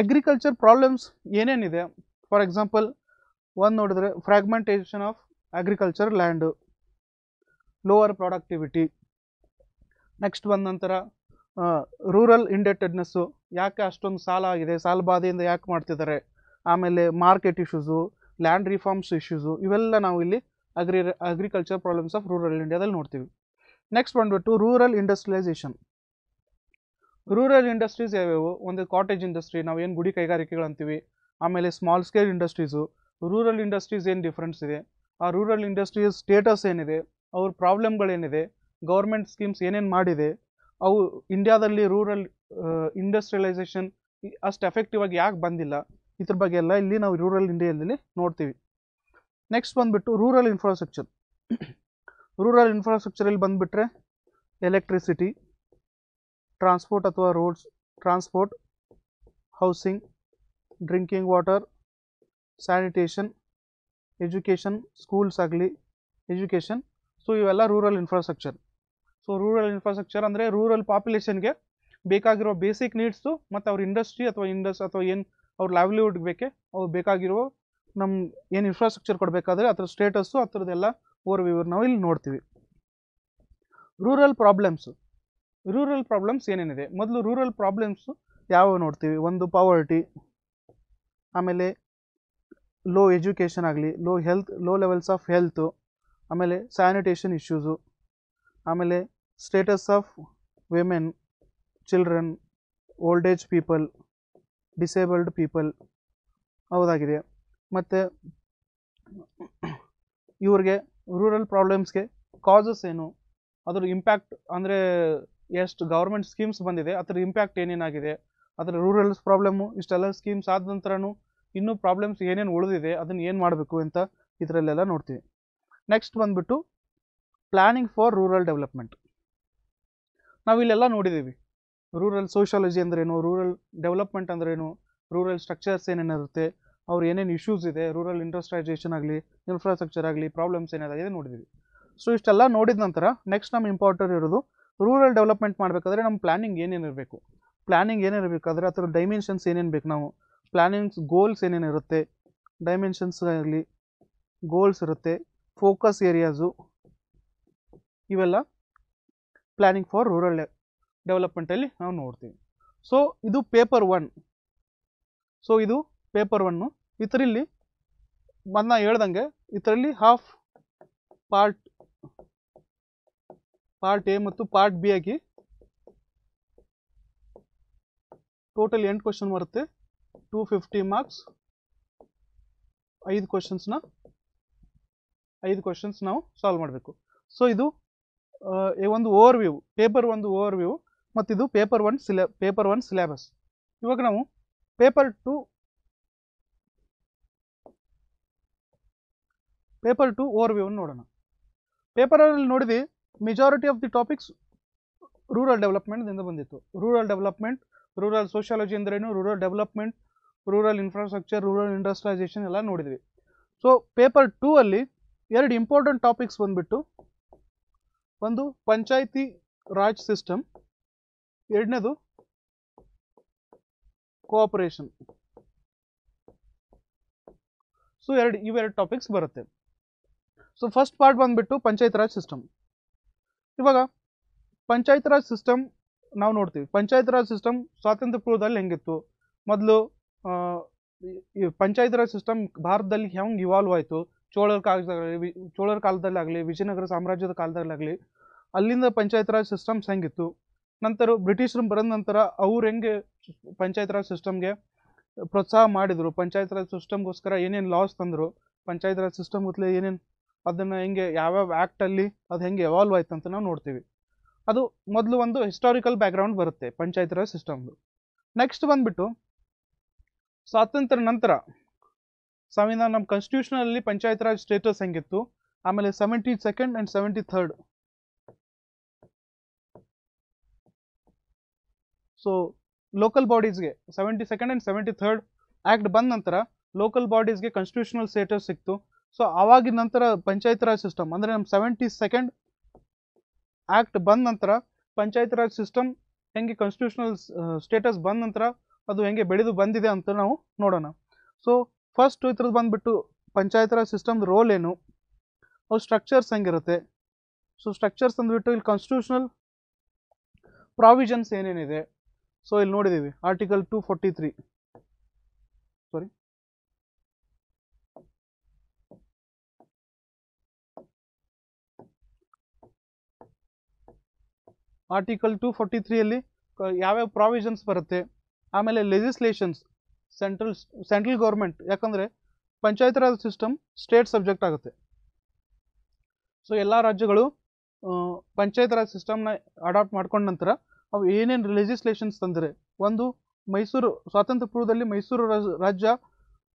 ಅಗ್ರಿಕಲ್ಚರ್ ಪ್ರಾಬ್ಲಮ್ಸ್ ಏನೇನಿದೆ ಫಾರ್ ಎಕ್ಸಾಂಪಲ್ ಒಂದು ನೋಡಿದ್ರೆ fragmentation of agriculture land lower productivity next ಬಂದ ನಂತರ ರೂರಲ್ ಇಂಡೆಟೆಡ್ನೆಸ್ಸು ಯಾಕೆ ಅಷ್ಟೊಂದು ಸಾಲ ಆಗಿದೆ ಸಾಲ ಬಾಧೆಯಿಂದ ಯಾಕೆ ಮಾಡ್ತಿದ್ದಾರೆ ಆಮೇಲೆ market issues land reforms issues ಇವೆಲ್ಲ ನಾವು ಇಲ್ಲಿ agri agriculture problems of rural ಇಂಡಿಯಾದಲ್ಲಿ ನೋಡ್ತೀವಿ ನೆಕ್ಸ್ಟ್ ಬಂದುಬಿಟ್ಟು ರೂರಲ್ ಇಂಡಸ್ಟ್ರಿಯಲೈಸೇಷನ್ ರೂರಲ್ ಇಂಡಸ್ಟ್ರೀಸ್ ಯಾವ್ಯಾವು ಒಂದು ಕಾಟೇಜ್ ಇಂಡಸ್ಟ್ರಿ ನಾವು ಏನು ಗುಡಿ ಕೈಗಾರಿಕೆಗಳು ಅಂತೀವಿ ಆಮೇಲೆ small scale industries rural industries ಏನು ಡಿಫ್ರೆನ್ಸ್ ಇದೆ ಆ ರೂರಲ್ ಇಂಡಸ್ಟ್ರೀಸ್ ಸ್ಟೇಟಸ್ ಏನಿದೆ ಅವ್ರ ಪ್ರಾಬ್ಲಮ್ಗಳೇನಿದೆ ಗೌರ್ಮೆಂಟ್ ಸ್ಕೀಮ್ಸ್ ಏನೇನು ಮಾಡಿದೆ ಅವು ಇಂಡಿಯಾದಲ್ಲಿ ರೂರಲ್ ಇಂಡಸ್ಟ್ರಿಯಲೈಸೇಷನ್ ಅಷ್ಟು ಎಫೆಕ್ಟಿವ್ ಆಗಿ ಯಾಕೆ ಬಂದಿಲ್ಲ ಇದ್ರ ಬಗ್ಗೆ ಎಲ್ಲ ಇಲ್ಲಿ ನಾವು ರೂರಲ್ ಇಂಡಿಯಾದಲ್ಲಿ ನೋಡ್ತೀವಿ ನೆಕ್ಸ್ಟ್ ಬಂದಬಿಟ್ಟು ರೂರಲ್ 인ಫ್ರಾಸ್ಟ್ರಕ್ಚರ್ ರೂರಲ್ 인ಫ್ರಾಸ್ಟ್ರಕ್ಚರ್ ಅಲ್ಲಿ ಬಂದಿತ್ರ ಎಲೆಕ್ಟ್ರಿಸಿಟಿ ಟ್ರಾನ್ಸ್ಪೋರ್ಟ್ ಅಥವಾ roads transport housing drinking water sanitation education schools ಅಗ್ಲಿ ಎಜುಕೇಶನ್ ಸೋ ಇವೆಲ್ಲ rural infrastructure so rural infrastructure ಅಂದ್ರೆ ರೂರಲ್ ಪಾಪುಲೇಷನ್ ಗೆ ಬೇಕಾಗಿರೋ ಬೇಸಿಕ್ नीडಸ್ ಮತ್ತೆ ಅವರ ಇಂಡಸ್ಟ್ರಿ ಅಥವಾ ಇಂಡಸ್ ಅಥವಾ ಏನ್ ಅವರ ಲೈಫ್ಹುಡ್ ಗೆ ಬೇಕೇ ಅವರು ಬೇಕಾಗಿರೋ ನಮ್ಮ ಏನು ಇನ್ಫ್ರಾಸ್ಟ್ರಕ್ಚರ್ ಕೊಡಬೇಕಾದ್ರೆ ಅದರ ಸ್ಟೇಟಸ್ಸು ಆ ಥರದ್ದೆಲ್ಲ ಓವರ್ ವಿವರ್ ನಾವು ಇಲ್ಲಿ ನೋಡ್ತೀವಿ ರೂರಲ್ ಪ್ರಾಬ್ಲಮ್ಸು ರೂರಲ್ ಪ್ರಾಬ್ಲಮ್ಸ್ ಏನೇನಿದೆ ಮೊದಲು ರೂರಲ್ ಪ್ರಾಬ್ಲಮ್ಸು ಯಾವ ನೋಡ್ತೀವಿ ಒಂದು ಪಾವರ್ಟಿ ಆಮೇಲೆ ಲೋ ಎಜುಕೇಷನ್ ಆಗಲಿ low health low levels of health ಆಮೇಲೆ ಸ್ಯಾನಿಟೇಷನ್ ಇಶ್ಯೂಸು ಆಮೇಲೆ status of women children old age people disabled people ಹೌದಾಗಿದೆ ಮತ್ತು ಇವ್ರಿಗೆ ರೂರಲ್ ಪ್ರಾಬ್ಲಮ್ಸ್ಗೆ ಕಾಸಸ್ ಏನು ಅದ್ರ ಇಂಪ್ಯಾಕ್ಟ್ ಅಂದರೆ ಎಷ್ಟು ಗೌರ್ಮೆಂಟ್ ಸ್ಕೀಮ್ಸ್ ಬಂದಿದೆ ಅದ್ರ ಇಂಪ್ಯಾಕ್ಟ್ ಏನೇನಾಗಿದೆ ಅದರ ರೂರಲ್ ಪ್ರಾಬ್ಲಮ್ಮು ಇಷ್ಟೆಲ್ಲ ಸ್ಕೀಮ್ಸ್ ಆದ ನಂತರನೂ ಇನ್ನೂ ಪ್ರಾಬ್ಲಮ್ಸ್ ಏನೇನು ಉಳಿದಿದೆ ಅದನ್ನು ಏನು ಮಾಡಬೇಕು ಅಂತ ಇದರಲ್ಲೆಲ್ಲ ನೋಡ್ತೀವಿ ನೆಕ್ಸ್ಟ್ ಬಂದುಬಿಟ್ಟು ಪ್ಲ್ಯಾನಿಂಗ್ ಫಾರ್ ರೂರಲ್ ಡೆವಲಪ್ಮೆಂಟ್ ನಾವಿಲ್ಲೆಲ್ಲ ನೋಡಿದ್ದೀವಿ ರೂರಲ್ ಸೋಷಿಯಾಲಜಿ ಅಂದ್ರೇನು ರೂರಲ್ ಡೆವಲಪ್ಮೆಂಟ್ ಅಂದ್ರೇನು ರೂರಲ್ ಸ್ಟ್ರಕ್ಚರ್ಸ್ ಏನೇನಿರುತ್ತೆ ಅವ್ರು ಏನೇನು ಇಶ್ಯೂಸ್ ಇದೆ ರೂರಲ್ ಇಂಡಸ್ಟ್ರೈಸೇಷನ್ ಆಗಲಿ ಇನ್ಫ್ರಾಸ್ಟ್ರಕ್ಚರ್ ಆಗಲಿ ಪ್ರಾಬ್ಲಮ್ಸ್ ಏನಾದಾಗಿದೆ ನೋಡಿದ್ವಿ ಸೊ ಇಷ್ಟೆಲ್ಲ ನೋಡಿದ ನಂತರ ನೆಕ್ಸ್ಟ್ ನಮ್ಮ ಇಂಪಾರ್ಟೆಂಟ್ ಇರೋದು ರೂರಲ್ ಡೆವಲಪ್ಮೆಂಟ್ ಮಾಡಬೇಕಾದ್ರೆ ನಮ್ಮ ಪ್ಲಾನಿಂಗ್ ಏನೇನಿರಬೇಕು ಇರಬೇಕು ಏನಿರಬೇಕಾದ್ರೆ ಅದರ ಡೈಮೆನ್ಷನ್ಸ್ ಏನೇನು ಬೇಕು ನಾವು ಪ್ಲಾನಿಂಗ್ಸ್ ಗೋಲ್ಸ್ ಇರುತ್ತೆ ಡೈಮೆನ್ಷನ್ಸ್ ಆಗಲಿ ಗೋಲ್ಸ್ ಇರುತ್ತೆ ಫೋಕಸ್ ಏರಿಯಾಸು ಇವೆಲ್ಲ ಪ್ಲ್ಯಾನಿಂಗ್ ಫಾರ್ ರೂರಲ್ ಡೆವಲಪ್ಮೆಂಟಲ್ಲಿ ನಾವು ನೋಡ್ತೀವಿ ಸೊ ಇದು ಪೇಪರ್ ಒನ್ ಸೊ ಇದು ಪೇಪರ್ ಒನ್ನು ಇದರಲ್ಲಿ ಮೊನ್ನ ಹೇಳ್ದಂಗೆ ಇದರಲ್ಲಿ ಹಾಫ್ ಪಾರ್ಟ್ ಪಾರ್ಟ್ ಎ ಮತ್ತು ಪಾರ್ಟ್ ಬಿ ಆಗಿ ಟೋಟಲ್ ಎಂಟು ಕ್ವಶನ್ ಬರುತ್ತೆ ಟೂ ಫಿಫ್ಟಿ ಮಾರ್ಕ್ಸ್ ಐದು ಕ್ವಶನ್ಸ್ನ ಐದು ಕ್ವಶನ್ಸ್ ನಾವು ಸಾಲ್ವ್ ಮಾಡಬೇಕು ಸೊ ಇದು ಒಂದು ಓವರ್ ವ್ಯೂ ಪೇಪರ್ ಒಂದು ಓವರ್ ವ್ಯೂ ಮತ್ತು ಇದು paper one sylla paper one syllabus ಇವಾಗ ನಾವು ಪೇಪರ್ ಟು ಪೇಪರ್ ಟು ಓವರ್ ವ್ಯೂವನ್ನು ನೋಡೋಣ ಪೇಪರಲ್ಲಿ ನೋಡಿದ್ವಿ majority of the topics rural ಡೆವಲಪ್ಮೆಂಟ್ದಿಂದ ಬಂದಿತ್ತು ರೂರಲ್ ಡೆವಲಪ್ಮೆಂಟ್ ರೂರಲ್ ಸೋಷಿಯಾಲಜಿ ಅಂದ್ರೇನು rural development rural infrastructure rural industrialisation ಎಲ್ಲ ನೋಡಿದ್ವಿ ಸೊ ಪೇಪರ್ ಟೂ ಅಲ್ಲಿ ಎರಡು ಇಂಪಾರ್ಟೆಂಟ್ ಟಾಪಿಕ್ಸ್ ಬಂದುಬಿಟ್ಟು ಒಂದು ಪಂಚಾಯಿತಿ ರಾಜ್ ಸಿಸ್ಟಮ್ ಎರಡನೇದು ಕೋಆಪರೇಷನ್ ಸೊ ಎರಡು ಇವೆರಡು ಟಾಪಿಕ್ಸ್ ಬರುತ್ತೆ ಸೊ ಫಸ್ಟ್ ಪಾರ್ಟ್ ಬಂದುಬಿಟ್ಟು ಪಂಚಾಯತ್ ರಾಜ್ ಸಿಸ್ಟಮ್ ಇವಾಗ ಪಂಚಾಯತ್ ರಾಜ್ ಸಿಸ್ಟಮ್ ನಾವು ನೋಡ್ತೀವಿ ಪಂಚಾಯತ್ ರಾಜ್ ಸಿಸ್ಟಮ್ ಸ್ವಾತಂತ್ರ್ಯ ಪೂರ್ವದಲ್ಲಿ ಹೆಂಗಿತ್ತು ಮೊದಲು ಈ ಪಂಚಾಯತ್ ರಾಜ್ ಸಿಸ್ಟಮ್ ಭಾರತದಲ್ಲಿ ಹೆಂಗೆ ಇವಾಲ್ವ್ ಆಯಿತು ಚೋಳರ ಕಾಲದಲ್ಲಿ ಚೋಳರ ಕಾಲದಲ್ಲಾಗಲಿ ವಿಜಯನಗರ ಸಾಮ್ರಾಜ್ಯದ ಕಾಲದಲ್ಲಾಗಲಿ ಅಲ್ಲಿಂದ ಪಂಚಾಯತ್ ರಾಜ್ ಸಿಸ್ಟಮ್ಸ್ ಹೆಂಗಿತ್ತು ನಂತರ ಬ್ರಿಟಿಷರು ಬಂದ ನಂತರ ಅವ್ರು ಹೆಂಗೆ ಪಂಚಾಯತ್ ರಾಜ್ ಸಿಸ್ಟಮ್ಗೆ ಪ್ರೋತ್ಸಾಹ ಮಾಡಿದರು ಪಂಚಾಯತ್ ರಾಜ್ ಸಿಸ್ಟಮ್ಗೋಸ್ಕರ ಏನೇನು ಲಾಸ್ ತಂದರು ಪಂಚಾಯತ್ ರಾಜ್ ಸಿಸ್ಟಮ್ ಗೊತ್ತಲೇ ಏನೇನು ಅದನ್ನು ಹೆಂಗೆ ಯಾವ್ಯಾವ ಆ್ಯಕ್ಟಲ್ಲಿ ಅದು ಹೆಂಗೆ ಎವಾಲ್ವ್ ಆಯ್ತು ಅಂತ ನಾವು ನೋಡ್ತೀವಿ ಅದು ಮೊದಲು ಒಂದು ಹಿಸ್ಟಾರಿಕಲ್ ಬ್ಯಾಕ್ಗ್ರೌಂಡ್ ಬರುತ್ತೆ ಪಂಚಾಯತ್ ರಾಜ್ ಸಿಸ್ಟಮ್ದು ನೆಕ್ಸ್ಟ್ ಬಂದ್ಬಿಟ್ಟು ಸ್ವಾತಂತ್ರ್ಯ ನಂತರ ಸಂವಿಧಾನ ನಮ್ಮ ಕಾನ್ಸ್ಟಿಟ್ಯೂಷನಲ್ಲಿ ಪಂಚಾಯತ್ ರಾಜ್ ಸ್ಟೇಟಸ್ ಹೆಂಗಿತ್ತು ಆಮೇಲೆ seventy second and seventy third so local ಬಾಡೀಸ್ಗೆ seventy second and seventy third act ಬಂದ ನಂತರ ಲೋಕಲ್ ಬಾಡೀಸ್ಗೆ ಕಾನ್ಸ್ಟಿಟ್ಯೂಷನಲ್ ಸ್ಟೇಟಸ್ ಸಿಕ್ತು ಸೊ ಆವಾಗಿನ ನಂತರ ಪಂಚಾಯತ್ ರಾಜ್ ಸಿಸ್ಟಮ್ ಅಂದರೆ ನಮ್ಮ ಸೆವೆಂಟಿ ಸೆಕೆಂಡ್ ಆ್ಯಕ್ಟ್ ಬಂದ ನಂತರ ಪಂಚಾಯತ್ ರಾಜ್ ಸಿಸ್ಟಮ್ ಹೆಂಗೆ ಕಾನ್ಸ್ಟಿಟ್ಯೂಷನಲ್ ಸ್ಟೇಟಸ್ ಬಂದ ನಂತರ ಅದು ಹೆಂಗೆ ಬೆಳೆದು ಬಂದಿದೆ ಅಂತ ನಾವು ನೋಡೋಣ ಸೊ ಫಸ್ಟ್ ಇದ್ರದ್ದು ಬಂದುಬಿಟ್ಟು ಪಂಚಾಯತ್ ರಾಜ್ ಸಿಸ್ಟಮ್ದು ರೋಲ್ ಏನು ಅವು ಸ್ಟ್ರಕ್ಚರ್ಸ್ ಹೆಂಗಿರುತ್ತೆ ಸೊ ಸ್ಟ್ರಕ್ಚರ್ಸ್ ಅಂದ್ಬಿಟ್ಟು ಇಲ್ಲಿ ಕಾನ್ಸ್ಟಿಟ್ಯೂಷನಲ್ ಪ್ರಾವಿಷನ್ಸ್ ಏನೇನಿದೆ ಸೊ ಇಲ್ಲಿ ನೋಡಿದ್ದೀವಿ article two forty three article two forty ತ್ರೀಯಲ್ಲಿ ಯಾವ್ಯಾವ ಪ್ರಾವಿಷನ್ಸ್ ಬರುತ್ತೆ ಆಮೇಲೆ ಲೆಜಿಸ್ಲೇಷನ್ಸ್ ಸೆಂಟ್ರಲ್ ಸೆಂಟ್ರಲ್ ಗೌರ್ಮೆಂಟ್ ಯಾಕಂದರೆ panchayat raj system state subject ಆಗುತ್ತೆ ಸೊ ಎಲ್ಲ ರಾಜ್ಯಗಳು ಪಂಚಾಯತ್ ರಾಜ್ ಸಿಸ್ಟಮ್ನ ಅಡಾಪ್ಟ್ ಮಾಡ್ಕೊಂಡ ನಂತರ ಅವು ಏನೇನು ಲೆಜಿಸ್ಲೇಷನ್ಸ್ ತಂದರೆ ಒಂದು ಮೈಸೂರು ಸ್ವಾತಂತ್ರ್ಯ ಪೂರ್ವದಲ್ಲಿ ಮೈಸೂರು ರಾಜ್ಯ